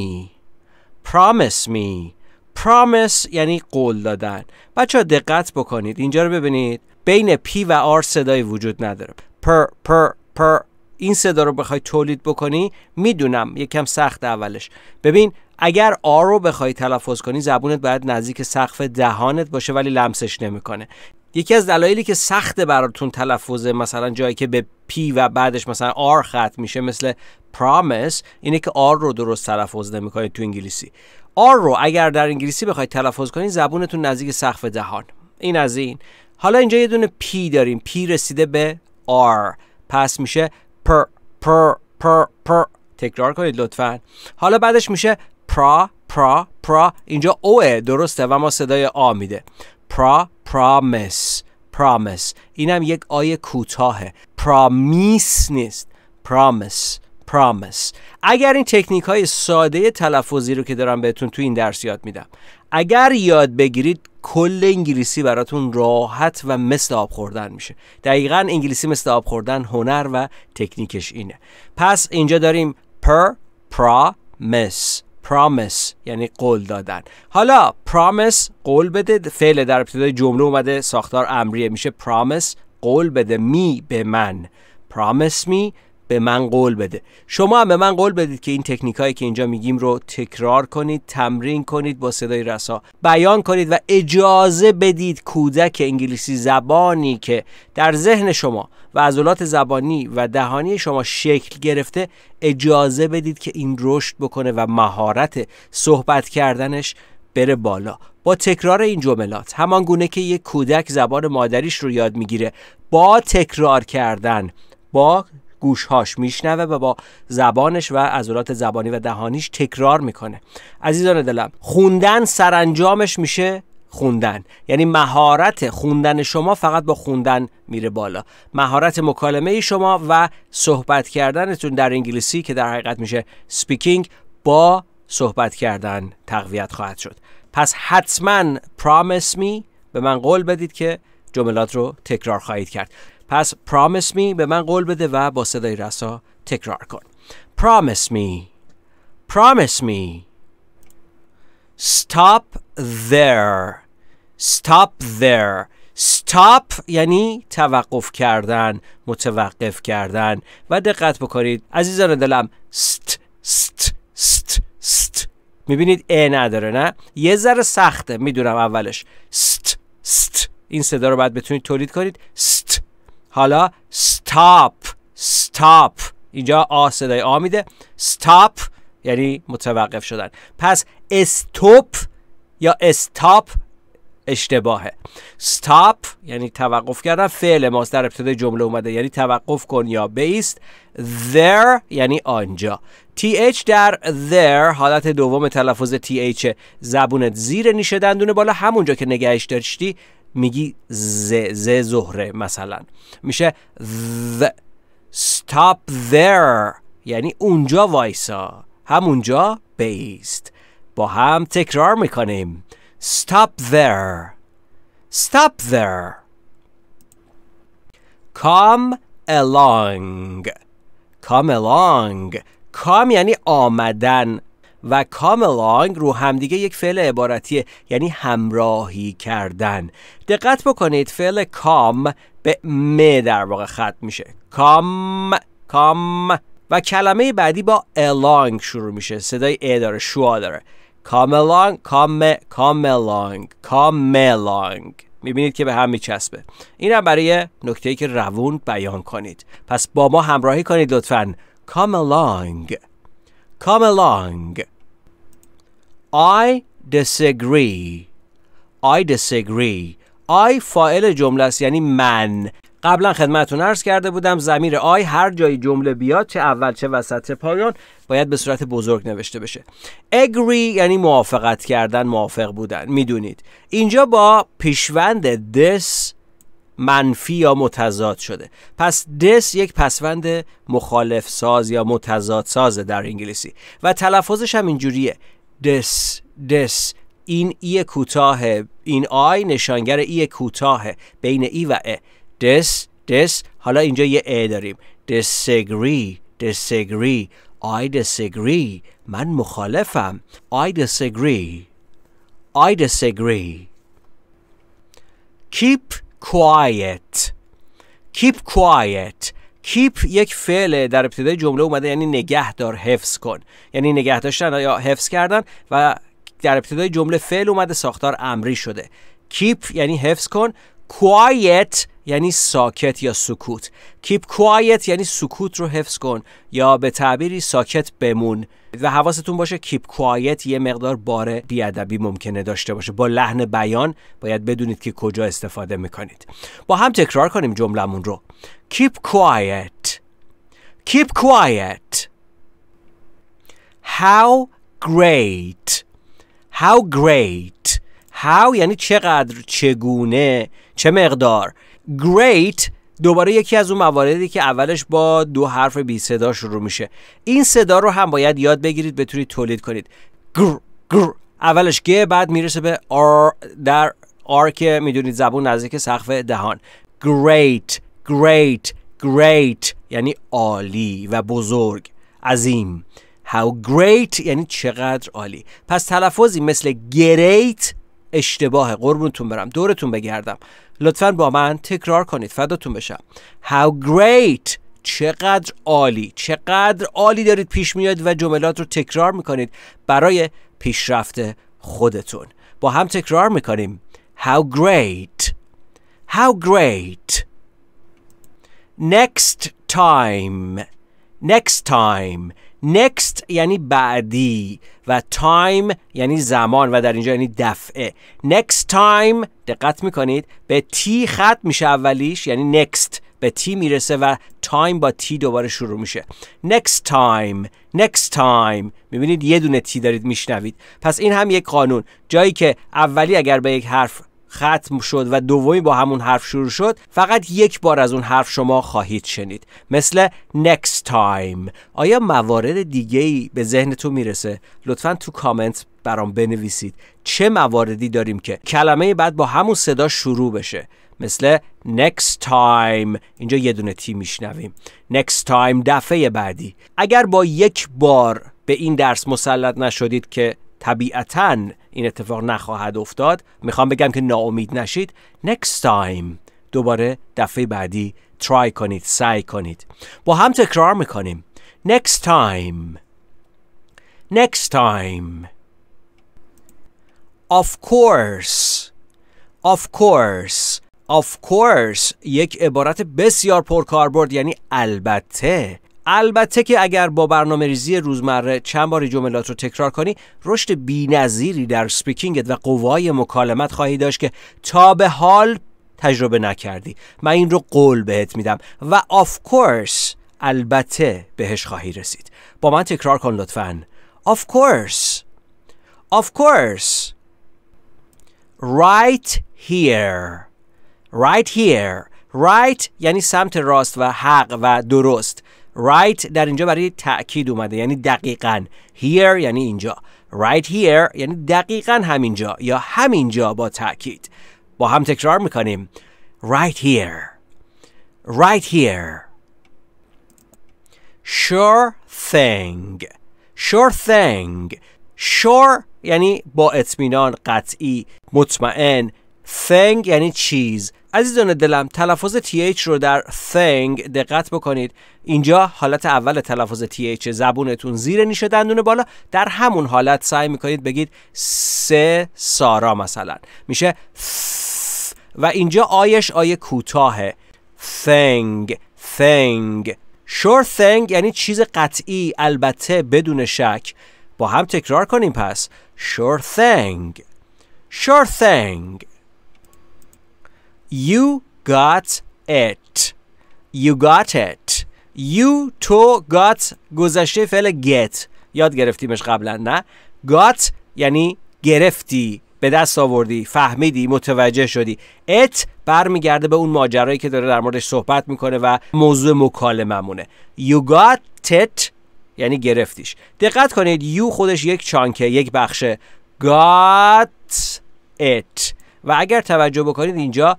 Speaker 1: Promise me promise یعنی قول دادن بچه ها دقت بکنید اینجا رو ببینید بین پی و آر صدایی وجود نداره پر پر پر این صدا رو بخوای تولید بکنی میدونم یکم سخت اولش ببین اگر آر رو بخوای تلفظ کنی زبونت باید نزدیک سقف دهانت باشه ولی لمسش نمیکنه یکی از دلایلی که سخت براتون تلفظ مثلا جایی که به پی و بعدش مثلا آر ختم میشه مثل پرامیس اینه که آر رو درست تلفظ نمیکنید تو انگلیسی آر رو اگر در انگلیسی بخواید تلفظ کنید زبونتون نزدیک سقف دهان این از این حالا اینجا یه دونه پی داریم پی رسیده به آر پس میشه پر پر پر پر تکرار کنید لطفا حالا بعدش میشه پرا پرا پرا اینجا اوه درسته و ما صدای آ میده پرا پرامیس پرامیس اینم یک آیه کوتاهه پرامیس نیست پرامیس promise اگر این تکنیک های ساده تلفظی رو که دارم بهتون تو این درس یاد میدم اگر یاد بگیرید کل انگلیسی براتون راحت و مثل آب خوردن میشه دقیقا انگلیسی مثل آب خوردن هنر و تکنیکش اینه پس اینجا داریم per promise promise یعنی قول دادن حالا promise قول بده فعل در ابتدای جمله اومده ساختار امریه میشه promise قول بده می به من promise me به من قول بده شما هم به من قول بدید که این تکنیک هایی که اینجا میگیم رو تکرار کنید تمرین کنید با صدای رسا بیان کنید و اجازه بدید کودک انگلیسی زبانی که در ذهن شما و عضلات زبانی و دهانی شما شکل گرفته اجازه بدید که این رشد بکنه و مهارت صحبت کردنش بره بالا با تکرار این جملات همان گونه که یک کودک زبان مادریش رو یاد میگیره با تکرار کردن با گوشهاش میشنوه و با زبانش و عضلات زبانی و دهانیش تکرار میکنه عزیزان دلم خوندن سرانجامش میشه خوندن یعنی مهارت خوندن شما فقط با خوندن میره بالا مهارت مکالمه شما و صحبت کردنتون در انگلیسی که در حقیقت میشه سپیکینگ با صحبت کردن تقویت خواهد شد پس حتما پرامس می به من قول بدید که جملات رو تکرار خواهید کرد پس promise me به من قول بده و با صدای رسا تکرار کن promise me promise me stop there stop there stop یعنی توقف کردن متوقف کردن و دقت بکنید عزیزان دلم ست ست ست میبینید ا نداره نه یه ذره سخته میدونم اولش ست این صدا رو باید بتونید تولید کنید St حالا stop stop اینجا آ صدای آ میده stop یعنی متوقف شدن پس استوپ یا استاپ اشتباهه stop یعنی توقف کردن فعل ماست در ابتدای جمله اومده یعنی توقف کن یا بیست there یعنی آنجا th در there حالت دوم تلفظ th زبونت زیر نیشه دندونه بالا همونجا که نگهش داشتی میگی ز ز زهره مثلا میشه ذ stop there یعنی اونجا وایسا همونجا بیست با هم تکرار میکنیم stop there stop there come along come along come یعنی آمدن و کاملانگ رو همدیگه یک فعل عبارتیه یعنی همراهی کردن دقت بکنید فعل کام به م در واقع ختم میشه کام کام و کلمه بعدی با along شروع میشه صدای ا داره شوا داره کاملانگ کام come along میبینید که به هم میچسبه این هم برای نکته که روون بیان کنید پس با ما همراهی کنید لطفا کاملانگ Come along. I disagree. I disagree. I جمله است یعنی من. قبلا خدمتتون ارز کرده بودم زمیر آی هر جای جمله بیاد چه اول چه وسط چه پایان باید به صورت بزرگ نوشته بشه agree یعنی موافقت کردن موافق بودن میدونید اینجا با پیشوند this منفی یا متضاد شده پس دس یک پسوند مخالف ساز یا متضاد ساز در انگلیسی و تلفظش هم اینجوریه دس دس این ای کوتاه این آی نشانگر ای کوتاه بین ای و ا دس دس حالا اینجا یه ا داریم دسگری disagree آی disagree من مخالفم آی دسگری آی دسگری کیپ quiet keep quiet keep یک فعل در ابتدای جمله اومده یعنی نگهدار حفظ کن یعنی نگه داشتن یا حفظ کردن و در ابتدای جمله فعل اومده ساختار امری شده keep یعنی حفظ کن quiet یعنی ساکت یا سکوت keep quiet یعنی سکوت رو حفظ کن یا به تعبیری ساکت بمون و حواستون باشه کیپ کوایت یه مقدار بار بیادبی ممکنه داشته باشه با لحن بیان باید بدونید که کجا استفاده میکنید با هم تکرار کنیم جملمون رو keep quiet keep quiet how great how great هاو یعنی چقدر چگونه چه مقدار great دوباره یکی از اون مواردی که اولش با دو حرف بی صدا شروع میشه این صدا رو هم باید یاد بگیرید بتونید تولید کنید گر اولش گ بعد میرسه به آر در آر که میدونید زبون نزدیک سقف دهان great great great یعنی عالی و بزرگ عظیم How great یعنی چقدر عالی پس تلفظی مثل great اشتباه قربونتون برم دورتون بگردم لطفا با من تکرار کنید فداتون بشم How great چقدر عالی چقدر عالی دارید پیش میاد و جملات رو تکرار میکنید برای پیشرفت خودتون با هم تکرار میکنیم How great How great Next time Next time next یعنی بعدی و time یعنی زمان و در اینجا یعنی دفعه next time دقت میکنید به تی خط میشه اولیش یعنی next به تی میرسه و تایم با تی دوباره شروع میشه next time next time میبینید یه دونه تی دارید میشنوید پس این هم یک قانون جایی که اولی اگر به یک حرف ختم شد و دومی با همون حرف شروع شد فقط یک بار از اون حرف شما خواهید شنید مثل next time آیا موارد دیگه ای به ذهنتون میرسه لطفا تو کامنت برام بنویسید چه مواردی داریم که کلمه بعد با همون صدا شروع بشه مثل next time اینجا یه دونه تی میشنویم next time دفعه بعدی اگر با یک بار به این درس مسلط نشدید که طبیعتاً این اتفاق نخواهد افتاد میخوام بگم که ناامید نشید next time دوباره دفعه بعدی try کنید سعی کنید با هم تکرار میکنیم next time next time of course of course of course یک عبارت بسیار پرکاربرد یعنی البته البته که اگر با برنامه ریزی روزمره چند باری جملات رو تکرار کنی رشد بینظیری در سپیکینگت و قوای مکالمت خواهی داشت که تا به حال تجربه نکردی من این رو قول بهت میدم و آف کورس البته بهش خواهی رسید با من تکرار کن لطفا آف course Of course Right here Right here Right یعنی سمت راست و حق و درست right در اینجا برای تاکید اومده یعنی دقیقا here یعنی اینجا right here یعنی دقیقا همینجا یا همینجا با تاکید با هم تکرار میکنیم right here right here sure thing sure thing sure یعنی با اطمینان قطعی مطمئن thing یعنی چیز عزیزان دلم تلفظ TH رو در thing دقت بکنید اینجا حالت اول تلفظ TH زبونتون زیر نیشه دندون بالا در همون حالت سعی میکنید بگید سه سارا مثلا میشه و اینجا آیش آیه کوتاهه thing thing sure thing یعنی چیز قطعی البته بدون شک با هم تکرار کنیم پس sure thing sure thing You got it. You got it. You تو got گذشته فعل get یاد گرفتیمش قبلا نه got یعنی گرفتی به دست آوردی فهمیدی متوجه شدی ات برمیگرده به اون ماجرایی که داره در موردش صحبت میکنه و موضوع مونه. You got it یعنی گرفتیش دقت کنید یو خودش یک چانکه یک بخشه got it و اگر توجه بکنید اینجا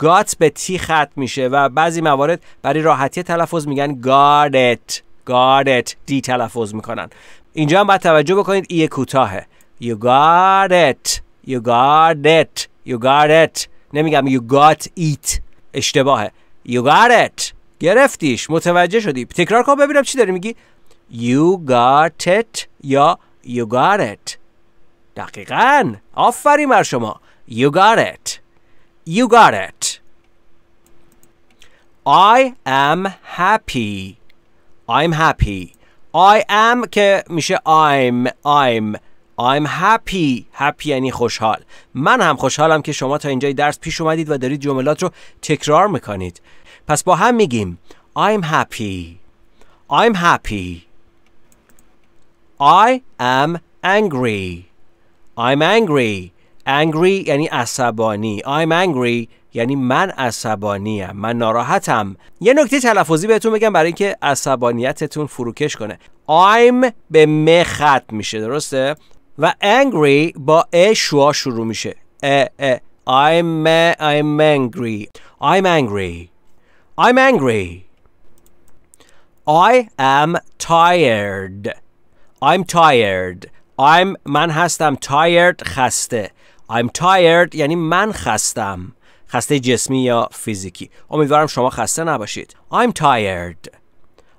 Speaker 1: گات به تی ختم میشه و بعضی موارد برای راحتی تلفظ میگن گاردت گاردت دی تلفظ میکنن اینجا هم باید توجه بکنید ای کوتاهه you got it you got it you got it نمیگم you got it اشتباهه you got it گرفتیش متوجه شدی تکرار کن ببینم چی داری میگی you got it یا you got it دقیقا آفرین بر شما you got it You got it. I am happy. I'm happy. I am که میشه I'm I'm I'm happy happy یعنی خوشحال من هم خوشحالم که شما تا اینجای درس پیش اومدید و دارید جملات رو تکرار میکنید پس با هم میگیم I'm happy I'm happy I am angry I'm angry angry یعنی عصبانی I'm angry یعنی من عصبانیم من ناراحتم یه نکته تلفظی بهتون بگم برای اینکه عصبانیتتون فروکش کنه I'm به م ختم میشه درسته و angry با ا شوا شروع میشه ا I'm I'm angry I'm angry I'm angry I am tired I'm tired I'm من هستم tired خسته I'm tired یعنی من خستم خسته جسمی یا فیزیکی امیدوارم شما خسته نباشید I'm tired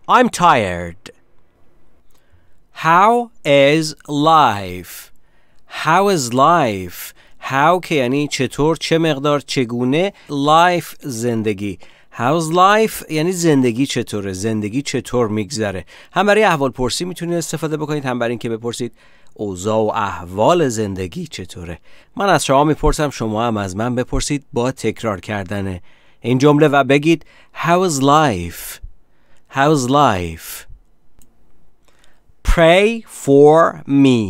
Speaker 1: I'm tired How is life How is life How که یعنی چطور چه مقدار چگونه life زندگی How's life یعنی زندگی چطوره زندگی چطور میگذره هم برای احوال پرسی میتونید استفاده بکنید هم برای که بپرسید اوضاع و احوال زندگی چطوره من از شما میپرسم شما هم از من بپرسید با تکرار کردن این جمله و بگید How is life? How is life? Pray for me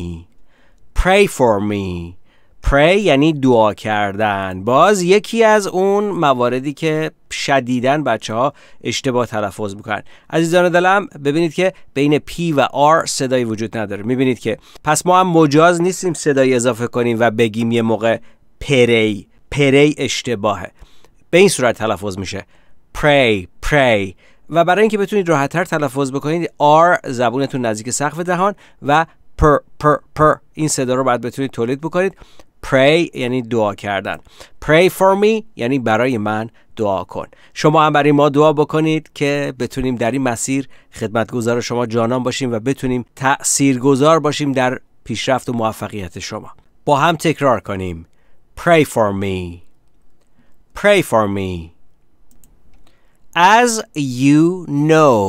Speaker 1: Pray for me پری یعنی دعا کردن باز یکی از اون مواردی که شدیدن بچه ها اشتباه تلفظ میکنن عزیزان دلم ببینید که بین پی و آر صدایی وجود نداره میبینید که پس ما هم مجاز نیستیم صدایی اضافه کنیم و بگیم یه موقع پری پری اشتباهه به این صورت تلفظ میشه پری پری و برای اینکه بتونید راحتتر تلفظ بکنید آر زبونتون نزدیک سقف دهان و پر پر پر این صدا رو باید بتونید تولید بکنید pray یعنی دعا کردن pray for me یعنی برای من دعا کن شما هم برای ما دعا بکنید که بتونیم در این مسیر خدمتگزار شما جانان باشیم و بتونیم گذار باشیم در پیشرفت و موفقیت شما با هم تکرار کنیم pray for me pray for me as you know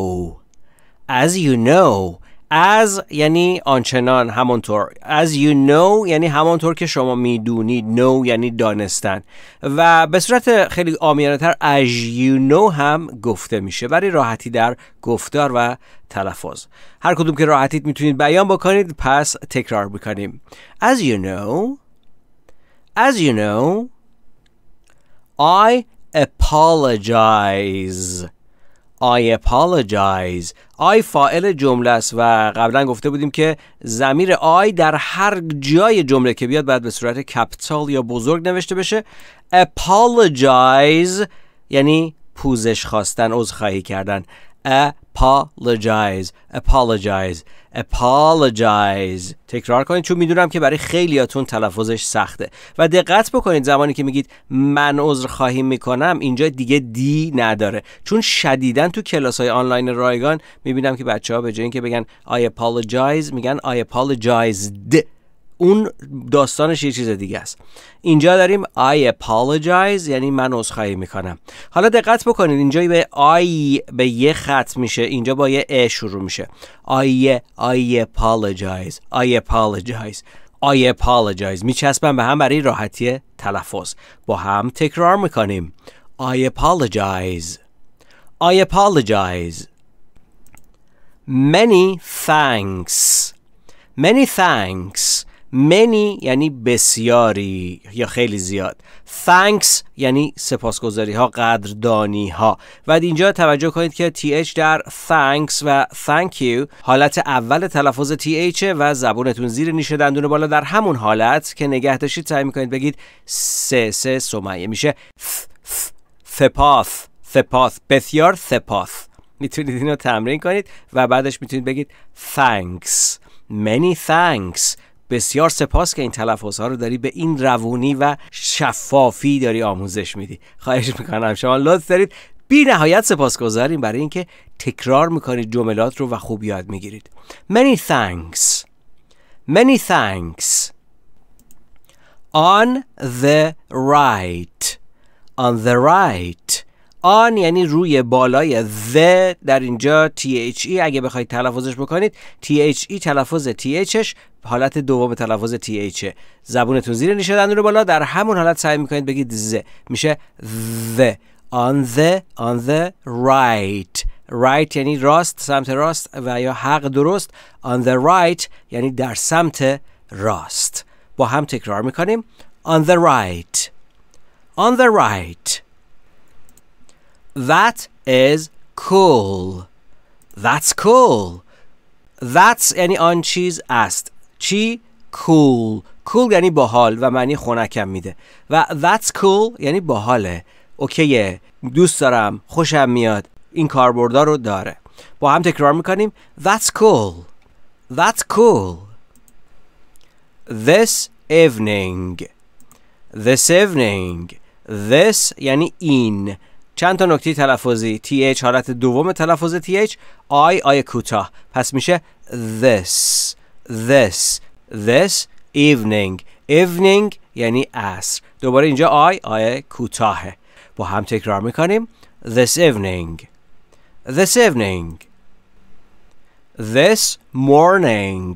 Speaker 1: as you know از یعنی آنچنان همانطور as you know یعنی همانطور که شما میدونید know یعنی دانستن و به صورت خیلی آمیانه تر as you know هم گفته میشه برای راحتی در گفتار و تلفظ هر کدوم که راحتید میتونید بیان بکنید پس تکرار بکنیم as you know as you know I apologize I apologize I فائل جمله است و قبلا گفته بودیم که زمیر I در هر جای جمله که بیاد باید به صورت کپیتال یا بزرگ نوشته بشه apologize یعنی پوزش خواستن عذرخواهی کردن apologize apologize apologize تکرار کنید چون میدونم که برای خیلیاتون تلفظش سخته و دقت بکنید زمانی که میگید من عذر خواهی میکنم اینجا دیگه دی نداره چون شدیدا تو کلاس های آنلاین رایگان میبینم که بچه ها به جای اینکه بگن I apologize میگن I apologized اون داستانش یه چیز دیگه است اینجا داریم I apologize یعنی من عذرخواهی میکنم حالا دقت بکنید اینجا به I به یه خط میشه اینجا با یه ا شروع میشه I I apologize I apologize I apologize میچسبن به هم برای راحتی تلفظ با هم تکرار میکنیم I apologize I apologize Many thanks Many thanks many یعنی بسیاری یا خیلی زیاد thanks یعنی سپاسگزاری ها قدردانی ها و اینجا توجه کنید که th در thanks و thank you حالت اول تلفظ th و زبونتون زیر نیشه دندون بالا در همون حالت که نگه داشتید سعی میکنید بگید سه سه سمیه میشه ثپاث ثپاث بسیار ثپاث میتونید اینو تمرین کنید و بعدش میتونید بگید thanks many thanks بسیار سپاس که این تلفظ ها رو داری به این روونی و شفافی داری آموزش میدی خواهش میکنم شما لطف دارید بی نهایت گذاریم برای اینکه تکرار میکنید جملات رو و خوب یاد میگیرید many thanks many thanks on the right on the right آن یعنی روی بالای ز در اینجا THE اگه بخواید تلفظش بکنید THE تلفظ THش e حالت دوم تلفظ TH e. زبونتون زیر نیشه دندون رو بالا در همون حالت سعی میکنید بگید ز میشه the on the on the right right یعنی راست سمت راست و یا حق درست on the right یعنی در سمت راست با هم تکرار میکنیم on the right on the right That is cool That's cool That's یعنی آن چیز است چی؟ cool cool یعنی باحال و معنی خونکم میده و that's cool یعنی باحاله اوکیه دوست دارم خوشم میاد این کاربردا رو داره با هم تکرار میکنیم that's cool that's cool this evening this evening this یعنی این چند تا نکته تلفظی th حالت دوم تلفظ th آی آی کوتاه پس میشه this this this evening evening یعنی عصر دوباره اینجا آی آی کوتاهه با هم تکرار میکنیم this evening this evening this morning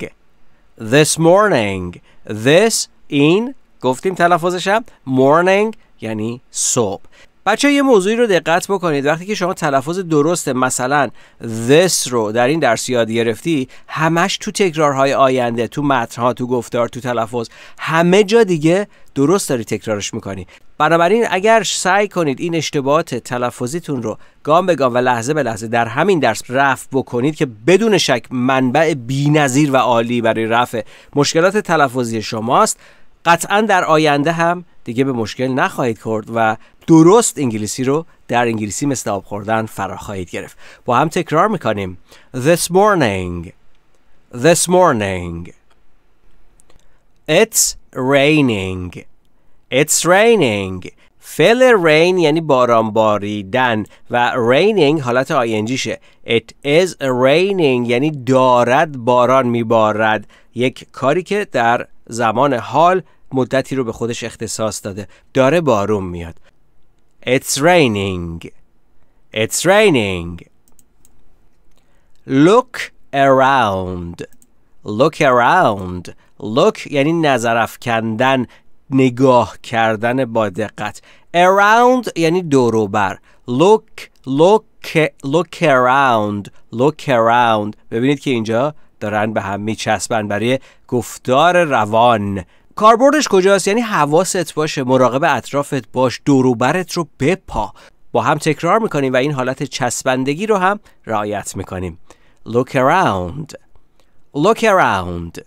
Speaker 1: this morning this این گفتیم تلفظش morning یعنی صبح بچه یه موضوعی رو دقت بکنید وقتی که شما تلفظ درست مثلا this رو در این درس یاد گرفتی همش تو تکرارهای آینده تو متنها تو گفتار تو تلفظ همه جا دیگه درست داری تکرارش میکنی بنابراین اگر سعی کنید این اشتباهات تلفظیتون رو گام به گام و لحظه به لحظه در همین درس رفع بکنید که بدون شک منبع بینظیر و عالی برای رفع مشکلات تلفظی شماست قطعا در آینده هم دیگه به مشکل نخواهید کرد و درست انگلیسی رو در انگلیسی مثل آب خوردن فرا خواهید گرفت با هم تکرار میکنیم This morning This morning It's raining It's raining فعل رین یعنی باران باریدن و رینینگ حالت آینجیشه It is raining یعنی دارد باران میبارد یک کاری که در زمان حال مدتی رو به خودش اختصاص داده داره بارون میاد It's raining. It's raining. Look around. Look around. Look یعنی نظر افکندن نگاه کردن با دقت around یعنی دوروبر look look look around look around ببینید که اینجا دارن به هم میچسبن برای گفتار روان کاربردش کجاست یعنی حواست باشه مراقب اطرافت باش دوروبرت رو بپا با هم تکرار میکنیم و این حالت چسبندگی رو هم رعایت میکنیم look around look around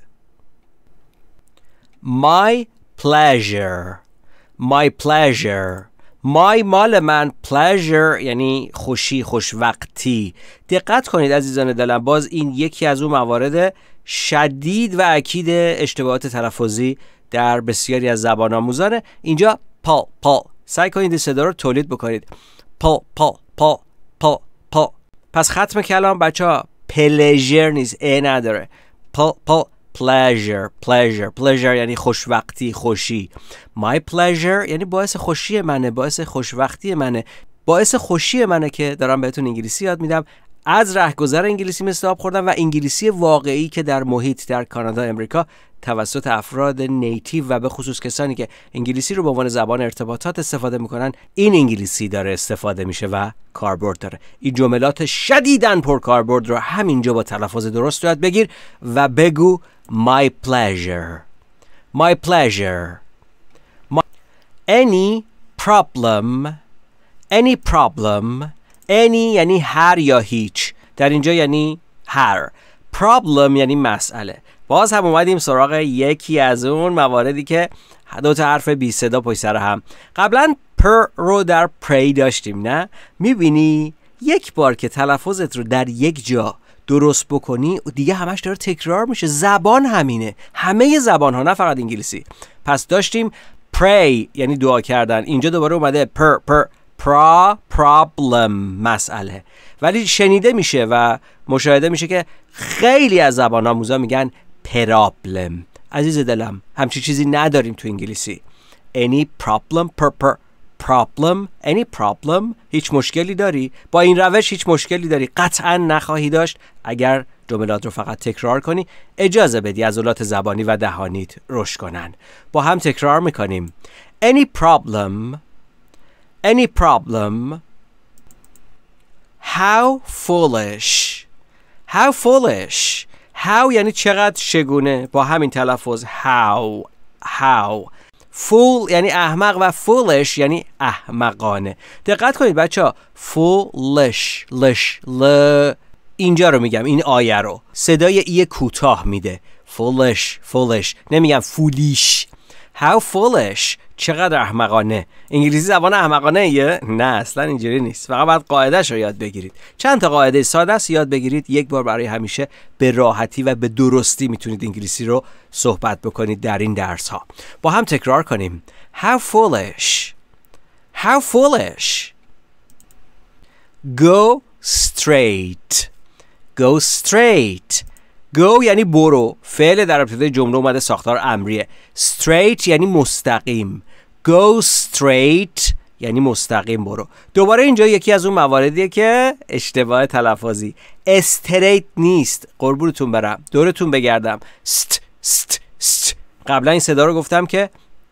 Speaker 1: my pleasure my pleasure my مال من pleasure یعنی خوشی خوشوقتی دقت کنید عزیزان دلم باز این یکی از اون موارد شدید و اکید اشتباهات تلفظی در بسیاری از زبان آموزانه اینجا پا پا سعی کنید این صدا رو تولید بکنید پا پا پا پا پا پس ختم کلام بچه ها پلژر نیست ا نداره پا پا pleasure pleasure pleasure یعنی خوشوقتی خوشی مای pleasure یعنی باعث خوشی منه باعث خوشوقتی منه باعث خوشی منه که دارم بهتون انگلیسی یاد میدم از رهگذر انگلیسی مثل خوردن و انگلیسی واقعی که در محیط در کانادا امریکا توسط افراد نیتیو و به خصوص کسانی که انگلیسی رو به عنوان زبان ارتباطات استفاده میکنن این انگلیسی داره استفاده میشه و کاربرد داره این جملات شدیدن پر کاربرد رو همینجا با تلفظ درست یاد بگیر و بگو my pleasure my pleasure my... any problem any problem any یعنی هر یا هیچ در اینجا یعنی هر problem یعنی مسئله باز هم اومدیم سراغ یکی از اون مواردی که دو تا حرف بی صدا پشت سر هم قبلا پر رو در پری داشتیم نه میبینی یک بار که تلفظت رو در یک جا درست بکنی دیگه همش داره تکرار میشه زبان همینه همه زبان ها نه فقط انگلیسی پس داشتیم pray یعنی دعا کردن اینجا دوباره اومده پر پر پرا پرابلم مسئله ولی شنیده میشه و مشاهده میشه که خیلی از زبان آموزا میگن پرابلم عزیز دلم همچی چیزی نداریم تو انگلیسی any problem per, problem any problem هیچ مشکلی داری با این روش هیچ مشکلی داری قطعا نخواهی داشت اگر جملات رو فقط تکرار کنی اجازه بدی از اولات زبانی و دهانیت رشد کنن با هم تکرار میکنیم any problem any problem. How foolish. How foolish. How یعنی چقدر شگونه با همین تلفظ how how فول یعنی احمق و فولش یعنی احمقانه دقت کنید بچه ها فولش لش ل اینجا رو میگم این آیه رو صدای ای کوتاه میده فولش فولش نمیگم فولیش How foolish چقدر احمقانه انگلیسی زبان احمقانه یه؟ نه اصلا اینجوری نیست فقط باید قاعدهش رو یاد بگیرید چند تا قاعده ساده است یاد بگیرید یک بار برای همیشه به راحتی و به درستی میتونید انگلیسی رو صحبت بکنید در این درس ها با هم تکرار کنیم How foolish How foolish Go straight Go straight go یعنی برو فعل در ابتدای جمله اومده ساختار امریه straight یعنی مستقیم go straight یعنی مستقیم برو دوباره اینجا یکی از اون مواردیه که اشتباه تلفظی استریت نیست قربونتون برم دورتون بگردم ست قبلا این صدا رو گفتم که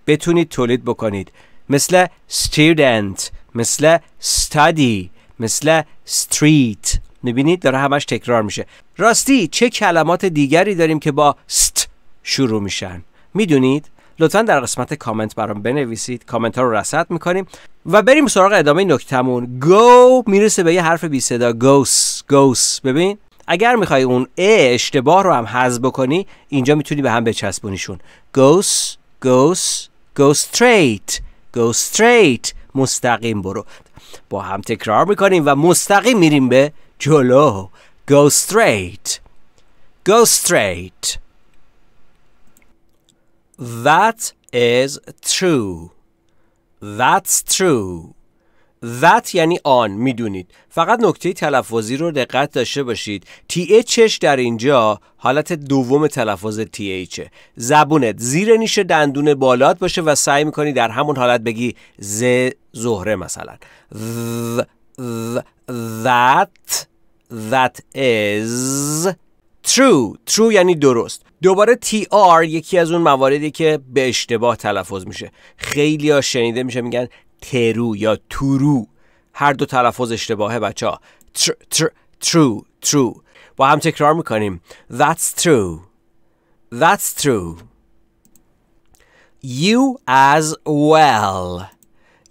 Speaker 1: بتونید تولید بکنید مثل student مثل study مثل street میبینید داره همش تکرار میشه راستی چه کلمات دیگری داریم که با ست شروع میشن میدونید لطفا در قسمت کامنت برام بنویسید کامنت ها رو رسد میکنیم و بریم سراغ ادامه نکتمون گو میرسه به یه حرف بی صدا گوس گوس ببین اگر میخوای اون ا اشتباه رو هم حذف بکنی اینجا میتونی به هم بچسبونیشون گوس گوس گو استریت گو استریت مستقیم برو با هم تکرار میکنیم و مستقیم میریم به جلو go straight go straight that is true that's true that یعنی آن میدونید فقط نکته تلفظی رو دقت داشته باشید تی چش در اینجا حالت دوم تلفظ تی زبونت زیر نیشه دندون بالات باشه و سعی میکنی در همون حالت بگی ز زهره مثلا that that is true true یعنی درست دوباره تی آر یکی از اون مواردی که به اشتباه تلفظ میشه خیلی ها شنیده میشه میگن ترو یا تورو هر دو تلفظ اشتباهه بچه ها true true با هم تکرار میکنیم that's true that's true you as well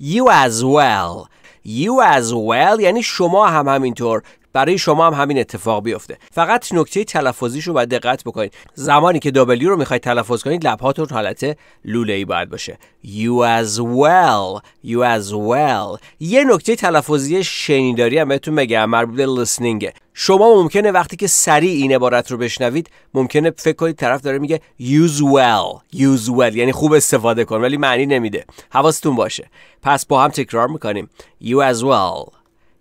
Speaker 1: you as well You as well یعنی شما هم همینطور برای شما هم همین اتفاق بیفته فقط نکته تلفظیشو باید دقت بکنید زمانی که دابلیو رو میخواید تلفظ کنید لب هاتون حالت لوله ای باید باشه you as well you as well یه نکته تلفظی شنیداری هم بهتون بگم مربوط به لیسنینگ شما ممکنه وقتی که سریع این عبارت رو بشنوید ممکنه فکر کنید طرف داره میگه use well use well یعنی خوب استفاده کن ولی معنی نمیده حواستون باشه پس با هم تکرار میکنیم you as well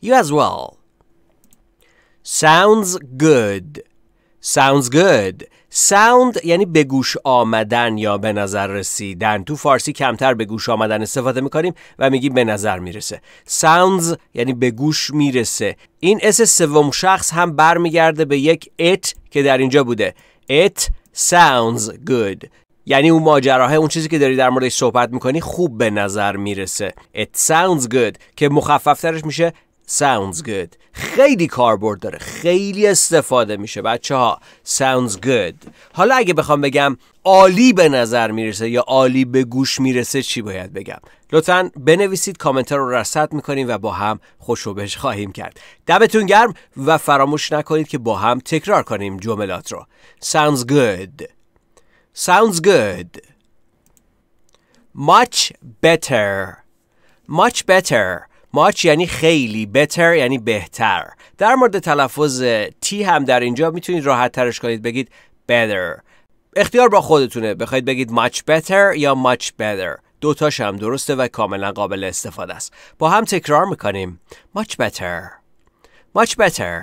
Speaker 1: you as well Sounds good. Sounds good. Sound یعنی به گوش آمدن یا به نظر رسیدن تو فارسی کمتر به گوش آمدن استفاده میکنیم و میگیم به نظر میرسه sounds یعنی به گوش میرسه این اس سوم شخص هم برمیگرده به یک it که در اینجا بوده it sounds good یعنی اون ماجراه اون چیزی که داری در موردش صحبت میکنی خوب به نظر میرسه it sounds good که مخففترش میشه Sounds good خیلی کاربرد داره خیلی استفاده میشه بچه ها Sounds good حالا اگه بخوام بگم عالی به نظر میرسه یا عالی به گوش میرسه چی باید بگم لطفا بنویسید کامنت رو رصد میکنیم و با هم خوش بش خواهیم کرد دمتون گرم و فراموش نکنید که با هم تکرار کنیم جملات رو Sounds good Sounds good Much better Much better ماچ یعنی خیلی بتر یعنی بهتر در مورد تلفظ تی هم در اینجا میتونید راحت ترش کنید بگید better اختیار با خودتونه بخواید بگید much better یا much better دوتاش هم درسته و کاملا قابل استفاده است با هم تکرار میکنیم much better much better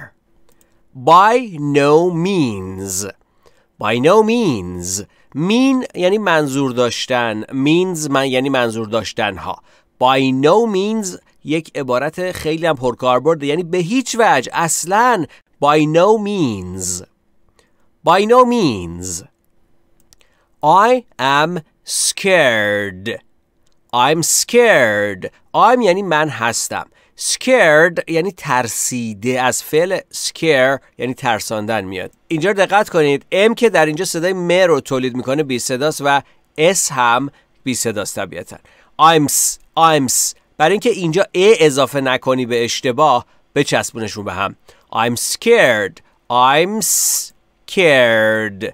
Speaker 1: by no means by no means mean یعنی منظور داشتن means من یعنی منظور داشتن ها by no means یک عبارت خیلی هم پرکاربرده یعنی به هیچ وجه اصلا by no means by no means I am scared I'm scared I'm یعنی من هستم scared یعنی ترسیده از فعل scare یعنی ترساندن میاد اینجا دقت کنید ام که در اینجا صدای م رو تولید میکنه بی صداست و S هم بی صداست طبیعتا I'm I'm برای اینکه اینجا ا اضافه نکنی به اشتباه بچسبونشون به هم I'm scared I'm scared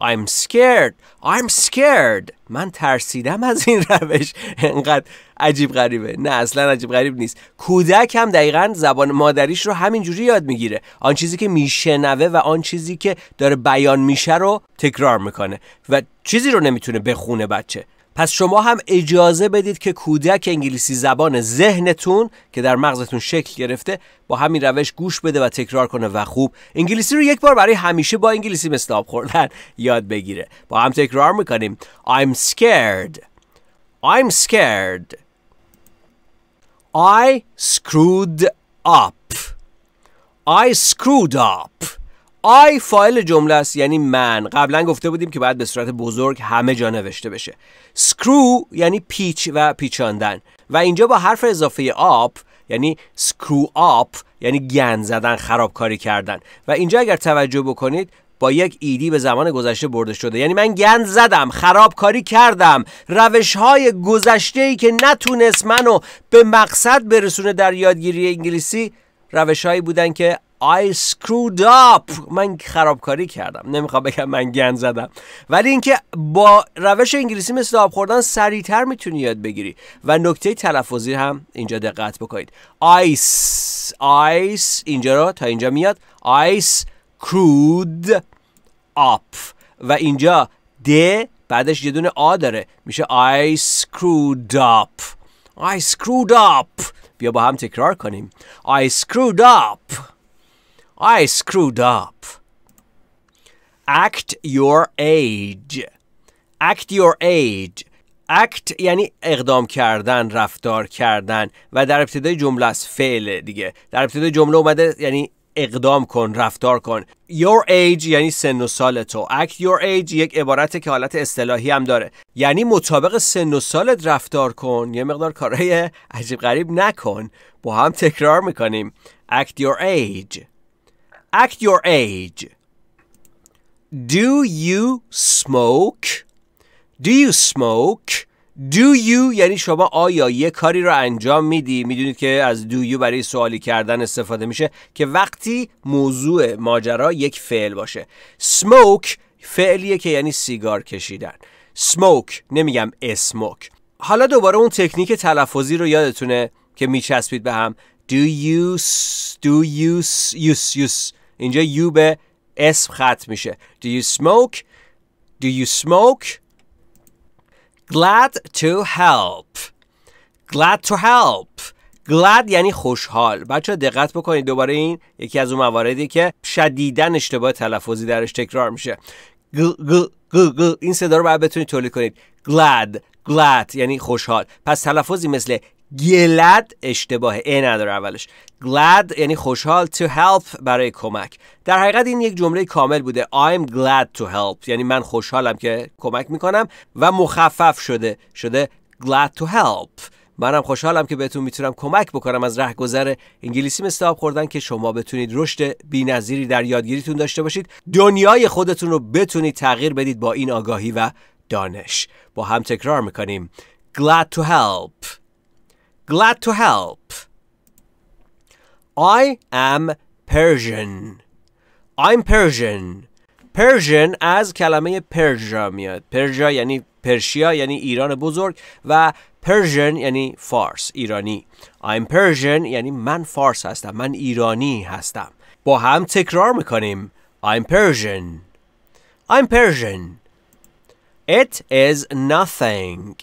Speaker 1: I'm scared I'm scared من ترسیدم از این روش انقدر عجیب غریبه نه اصلا عجیب غریب نیست کودک هم دقیقا زبان مادریش رو همینجوری یاد میگیره آن چیزی که میشنوه و آن چیزی که داره بیان میشه رو تکرار میکنه و چیزی رو نمیتونه بخونه بچه پس شما هم اجازه بدید که کودک انگلیسی زبان ذهنتون که در مغزتون شکل گرفته با همین روش گوش بده و تکرار کنه و خوب انگلیسی رو یک بار برای همیشه با انگلیسی مثل آب خوردن یاد بگیره با هم تکرار میکنیم I'm scared I'm scared I screwed up I screwed up آی فایل جمله است یعنی من قبلا گفته بودیم که باید به صورت بزرگ همه جا نوشته بشه سکرو یعنی پیچ و پیچاندن و اینجا با حرف اضافه آپ یعنی سکرو آپ یعنی گن زدن خرابکاری کردن و اینجا اگر توجه بکنید با یک ایدی به زمان گذشته برده شده یعنی من گند زدم خرابکاری کردم روش های گذشته ای که نتونست منو به مقصد برسونه در یادگیری انگلیسی روشهایی بودن که I screwed up من خرابکاری کردم نمیخوام بگم من گند زدم ولی اینکه با روش انگلیسی مثل آب خوردن سریعتر میتونی یاد بگیری و نکته تلفظی هم اینجا دقت بکنید آیس ice اینجا رو تا اینجا میاد آیس کرود up و اینجا د بعدش یه دونه آ داره میشه I screwed up I screwed up بیا با هم تکرار کنیم I screwed up I screwed up. Act your age. Act your age. Act یعنی اقدام کردن رفتار کردن و در ابتدای جمله از فعل دیگه در ابتدای جمله اومده یعنی اقدام کن رفتار کن your age یعنی سن و سال تو act your age یک عبارت که حالت اصطلاحی هم داره یعنی مطابق سن و سالت رفتار کن یه مقدار کارهای عجیب غریب نکن با هم تکرار میکنیم act your age act your age. Do you smoke? Do you smoke? Do you یعنی شما آیا یه کاری رو انجام میدی میدونید که از do you برای سوالی کردن استفاده میشه که وقتی موضوع ماجرا یک فعل باشه smoke فعلیه که یعنی سیگار کشیدن smoke نمیگم اسموک حالا دوباره اون تکنیک تلفظی رو یادتونه که میچسبید به هم do you do you use use اینجا یو به اسم ختم میشه Do you smoke? Do you smoke? Glad to help Glad to help glad یعنی خوشحال بچه دقت بکنید دوباره این یکی از اون مواردی که شدیدن اشتباه تلفظی درش تکرار میشه گل گل گل این صدا رو باید بتونید تولید کنید glad glad یعنی خوشحال پس تلفظی مثل گلد اشتباه ای نداره اولش glad یعنی خوشحال to help برای کمک در حقیقت این یک جمله کامل بوده I'm glad to help یعنی من خوشحالم که کمک میکنم و مخفف شده شده glad to help منم خوشحالم که بهتون میتونم کمک بکنم از رهگذر انگلیسی مثل خوردن که شما بتونید رشد نظیری در یادگیریتون داشته باشید دنیای خودتون رو بتونید تغییر بدید با این آگاهی و دانش با هم تکرار میکنیم glad to help Glad to help. I am Persian. I'm Persian. Persian از کلمه پرژا میاد. پرژا یعنی پرشیا یعنی ایران بزرگ و Persian یعنی فارس ایرانی I'm Persian یعنی من فارس هستم من ایرانی هستم با هم تکرار میکنیم I'm Persian I'm Persian It is nothing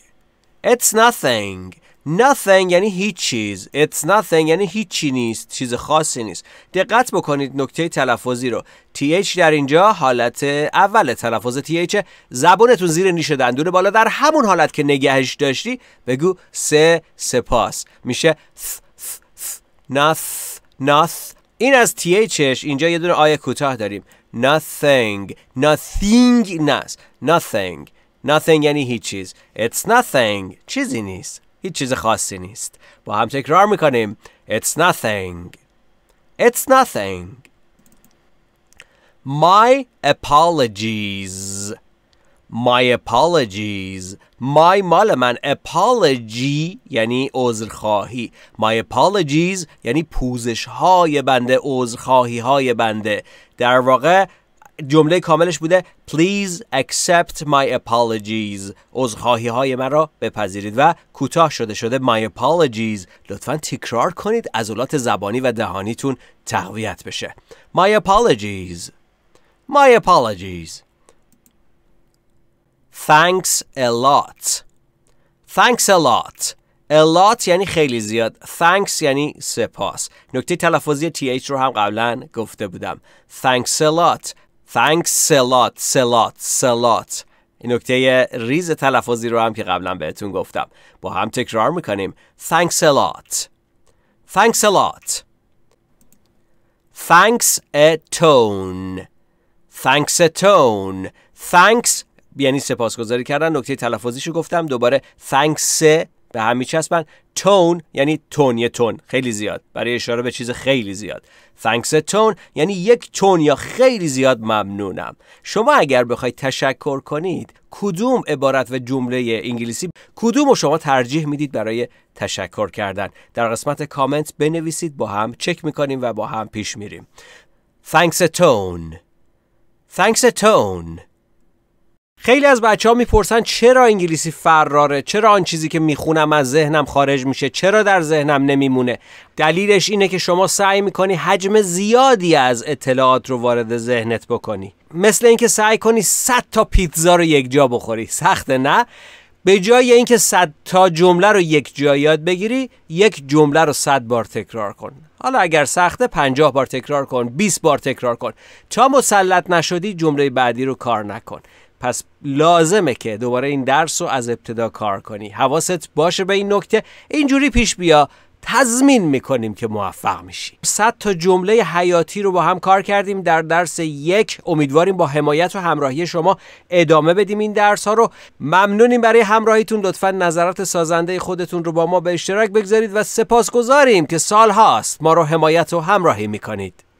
Speaker 1: It's nothing nothing یعنی هیچ چیز it's nothing یعنی هیچی نیست چیز خاصی نیست دقت بکنید نکته تلفظی رو th در اینجا حالت اول تلفظ th زبونتون زیر نیش دندون بالا در همون حالت که نگهش داشتی بگو سه سپاس میشه th, th, این از چش اینجا یه دونه آیه کوتاه داریم nothing nothing nothing nothing یعنی هیچ چیز it's nothing چیزی نیست هیچ چیز خاصی نیست با هم تکرار میکنیم It's nothing It's nothing My apologies My apologies My مال من apology یعنی عذرخواهی My apologies یعنی پوزش های بنده عذرخواهی های بنده در واقع جمله کاملش بوده Please accept my apologies عذرخواهی های مرا بپذیرید و کوتاه شده شده my apologies لطفا تکرار کنید عضلات زبانی و دهانیتون تقویت بشه My apologies My apologies Thanks a lot Thanks a lot A lot یعنی خیلی زیاد Thanks یعنی سپاس نکته تلفظی TH رو هم قبلا گفته بودم Thanks a lot thanks a lot a lot a lot این نکته ریز تلفظی رو هم که قبلا بهتون گفتم با هم تکرار میکنیم thanks a lot thanks a lot thanks a tone thanks a tone thanks یعنی سپاسگزاری کردن نکته تلفظیشو گفتم دوباره thanks a به هم میچسبن تون یعنی تون یه تون خیلی زیاد برای اشاره به چیز خیلی زیاد a تون یعنی یک تون یا خیلی زیاد ممنونم شما اگر بخواید تشکر کنید کدوم عبارت و جمله انگلیسی کدوم رو شما ترجیح میدید برای تشکر کردن در قسمت کامنت بنویسید با هم چک میکنیم و با هم پیش میریم Thanks a tone. Thanks a خیلی از بچه ها میپرسن چرا انگلیسی فراره چرا آن چیزی که میخونم از ذهنم خارج میشه چرا در ذهنم نمیمونه دلیلش اینه که شما سعی میکنی حجم زیادی از اطلاعات رو وارد ذهنت بکنی مثل اینکه سعی کنی 100 تا پیتزا رو یک جا بخوری سخته نه به جای اینکه 100 تا جمله رو یک جا یاد بگیری یک جمله رو 100 بار تکرار کن حالا اگر سخته 50 بار تکرار کن 20 بار تکرار کن تا مسلط نشدی جمله بعدی رو کار نکن پس لازمه که دوباره این درس رو از ابتدا کار کنی حواست باشه به این نکته اینجوری پیش بیا تضمین میکنیم که موفق میشی 100 تا جمله حیاتی رو با هم کار کردیم در درس یک امیدواریم با حمایت و همراهی شما ادامه بدیم این درس ها رو ممنونیم برای همراهیتون لطفا نظرات سازنده خودتون رو با ما به اشتراک بگذارید و سپاسگزاریم که سال هاست ما رو حمایت و همراهی میکنید